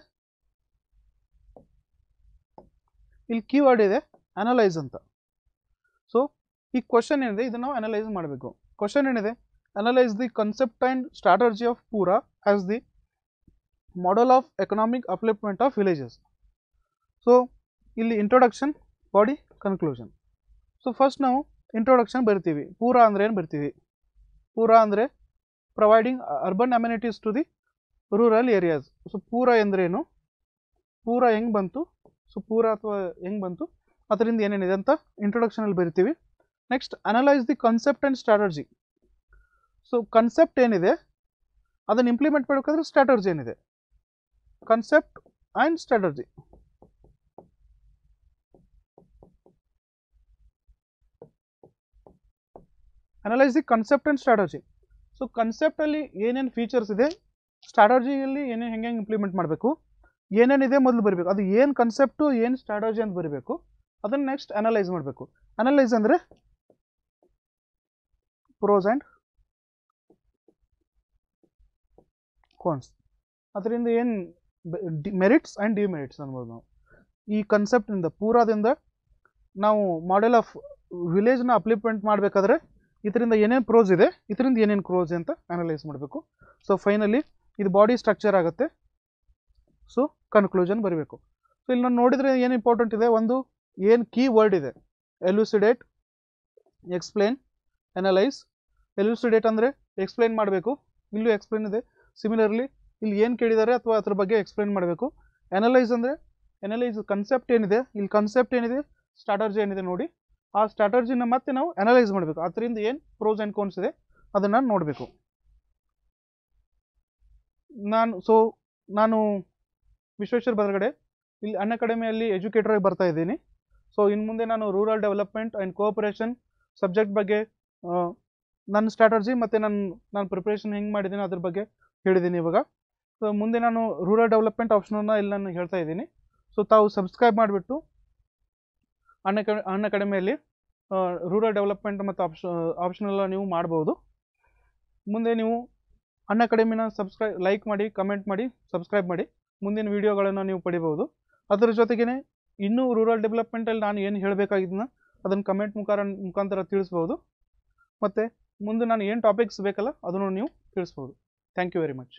ಇಲ್ಲಿ ಕೀವರ್ಡ್ ಇದೆ ಅನಲೈಸ್ ಅಂತ ಸೊ ಈ ಕ್ವಶನ್ ಏನಿದೆ ಇದನ್ನ ನಾವು ಅನಲೈಸ್ ಮಾಡಬೇಕು ಕ್ವಶನ್ ಏನಿದೆ analyse the concept and strategy of PURA as the model of economic upliftment of villages so ಇಲ್ಲಿ introduction body conclusion so first ನಾವು ಇಂಟ್ರೊಡಕ್ಷನ್ ಬರ್ತೀವಿ ಪೂರ ಅಂದರೆ ಏನು ಬರ್ತೀವಿ ಪೂರ ಅಂದರೆ providing urban amenities to the rural areas so PURA ಎಂದ್ರೇನು ಪೂರ ಹೆಂಗೆ ಬಂತು ಸೊ ಪೂರ ಅಥವಾ ಹೆಂಗೆ ಬಂತು ಅದರಿಂದ ಏನೇನಿದೆ ಅಂತ ಇಂಟ್ರೊಡಕ್ಷನಲ್ಲಿ ಬರಿತೀವಿ next analyse the concept and strategy so concept ಏನಿದೆ ಅದನ್ನು ಇಂಪ್ಲಿಮೆಂಟ್ ಮಾಡಬೇಕಾದ್ರೆ ಸ್ಟ್ರಾಟಜಿ ಏನಿದೆ concept and strategy. Analyse the concept and strategy so concept ಅಲ್ಲಿ ಏನೇನು ಫೀಚರ್ಸ್ ಇದೆ ಸ್ಟ್ರಾಟರ್ಜಿಯಲ್ಲಿ ಏನೇನು ಹೆಂಗೆ ಇಂಪ್ಲಿಮೆಂಟ್ ಮಾಡಬೇಕು ಏನೇನಿದೆ ಮೊದಲು ಬರಬೇಕು ಅದು ಏನ್ ಕನ್ಸೆಪ್ಟು ಏನ್ ಸ್ಟ್ರಾಟಜಿ ಅಂತ ಬರಬೇಕು ಅದನ್ನು ನೆಕ್ಸ್ಟ್ ಅನಲೈಸ್ ಮಾಡಬೇಕು ಅನಲೈಸ್ ಅಂದ್ರೆ ಪ್ರೋಸ್ ಅಂಡ್ ಕೋನ್ಸ್ ಅದರಿಂದ ಏನ್ ಮೆರಿಟ್ಸ್ ಆ್ಯಂಡ್ ಡಿಮೆರಿಟ್ಸ್ ಅನ್ಬೋದು ನಾವು ಈ ಕನ್ಸೆಪ್ಟಿಂದ ಪೂರಾದಿಂದ ನಾವು ಮಾಡೆಲ್ ಆಫ್ ವಿಲೇಜ್ನ ಅಪ್ಲಿಪ್ಮೆಂಟ್ ಮಾಡಬೇಕಾದ್ರೆ ಇದರಿಂದ ಏನೇನು ಪ್ರೋಸ್ ಇದೆ ಇದರಿಂದ ಏನೇನು ಕ್ರೋಸ್ ಅಂತ ಅನಲೈಸ್ ಮಾಡಬೇಕು ಸೊ ಫೈನಲಿ ಇದು ಬಾಡಿ ಸ್ಟ್ರಕ್ಚರ್ ಆಗುತ್ತೆ ಸೊ ಕನ್ಕ್ಲೂಷನ್ ಬರಬೇಕು ಸೊ ಇಲ್ಲಿ ನಾನು ನೋಡಿದರೆ ಏನು ಇಂಪಾರ್ಟೆಂಟ್ ಇದೆ ಒಂದು ಏನು ಕೀ ವರ್ಡ್ ಇದೆ ಎಲ್ಯೂಸಿಡೇಟ್ ಎಕ್ಸ್ಪ್ಲೇನ್ ಅನಲೈಸ್ ಎಲ್ಯೂಸಿಡೇಟ್ ಅಂದರೆ ಎಕ್ಸ್ಪ್ಲೇನ್ ಮಾಡಬೇಕು ಇಲ್ಲೂ ಎಕ್ಸ್ಪ್ಲೇನ್ ಇದೆ ಸಿಮಿಲರ್ಲಿ ಇಲ್ಲಿ ಏನು ಕೇಳಿದ್ದಾರೆ ಅಥವಾ ಅದ್ರ ಬಗ್ಗೆ ಎಕ್ಸ್ಪ್ಲೇನ್ ಮಾಡಬೇಕು ಎನಲೈಸ್ ಅಂದರೆ ಎನಲೈಸ್ ಕನ್ಸೆಪ್ಟ್ ಏನಿದೆ ಇಲ್ಲಿ ಕನ್ಸೆಪ್ಟ್ ಏನಿದೆ ಸ್ಟ್ರಾಟರ್ಜಿ ಏನಿದೆ ನೋಡಿ ಆ ಸ್ಟ್ರಾಟರ್ಜಿನ ಮತ್ತೆ ನಾವು ಅನಲೈಸ್ ಮಾಡಬೇಕು ಅದರಿಂದ ಏನು ಪ್ರೋಸ್ ಆ್ಯಂಡ್ ಕೋನ್ಸ್ ಇದೆ ಅದನ್ನು ನೋಡಬೇಕು ನಾನು ಸೊ ನಾನು ವಿಶ್ವೇಶ್ವರ ಬದರಗಡೆ ಇಲ್ಲಿ ಅನ್ ಅಕಾಡೆಮಿಯಲ್ಲಿ ಆಗಿ ಬರ್ತಾ ಇದ್ದೀನಿ ಸೊ ಇನ್ನು ಮುಂದೆ ನಾನು rural development and cooperation subject ಬಗ್ಗೆ ನನ್ನ ಸ್ಟ್ರಾಟರ್ಜಿ ಮತ್ತು ನನ್ನ ನಾನು ಪ್ರಿಪ್ರೇಷನ್ ಹೆಂಗೆ ಮಾಡಿದ್ದೀನಿ ಅದ್ರ ಬಗ್ಗೆ ಹೇಳಿದ್ದೀನಿ ಇವಾಗ ಸೊ ಮುಂದೆ ನಾನು ರೂರಲ್ ಡೆವಲಪ್ಮೆಂಟ್ ಆಪ್ಷನನ್ನು ಇಲ್ಲಿ ನಾನು ಹೇಳ್ತಾ ಇದ್ದೀನಿ ಸೊ ತಾವು ಸಬ್ಸ್ಕ್ರೈಬ್ ಮಾಡಿಬಿಟ್ಟು ಅನ್ನ ಅನ್ನ ರೂರಲ್ ಡೆವಲಪ್ಮೆಂಟ್ ಮತ್ತು ಆಪ್ಷ ಆಪ್ಷನೆಲ್ಲ ನೀವು ಮಾಡ್ಬೋದು ಮುಂದೆ ನೀವು ಅನ್ನ ಅಕಾಡೆಮಿನ ಸಬ್ಸ್ಕ್ರೈಬ್ ಲೈಕ್ ಮಾಡಿ ಕಮೆಂಟ್ ಮಾಡಿ ಸಬ್ಸ್ಕ್ರೈಬ್ ಮಾಡಿ ಮುಂದಿನ ವೀಡಿಯೋಗಳನ್ನು ನೀವು ಪಡಿಬೋದು ಅದರ ಜೊತೆಗೇ ಇನ್ನೂ ರೂರಲ್ ಡೆವಲಪ್ಮೆಂಟಲ್ಲಿ ನಾನು ಏನು ಹೇಳಬೇಕಾಗಿದ್ದನ್ನ ಅದನ್ನು ಕಮೆಂಟ್ ಮುಖಾರ ಮುಖಾಂತರ ತಿಳಿಸ್ಬೋದು ಮತ್ತು ಮುಂದೆ ನಾನು ಏನು ಟಾಪಿಕ್ಸ್ ಬೇಕಲ್ಲ ಅದನ್ನು ನೀವು ತಿಳಿಸ್ಬೋದು ಥ್ಯಾಂಕ್ ಯು ವೆರಿ ಮಚ್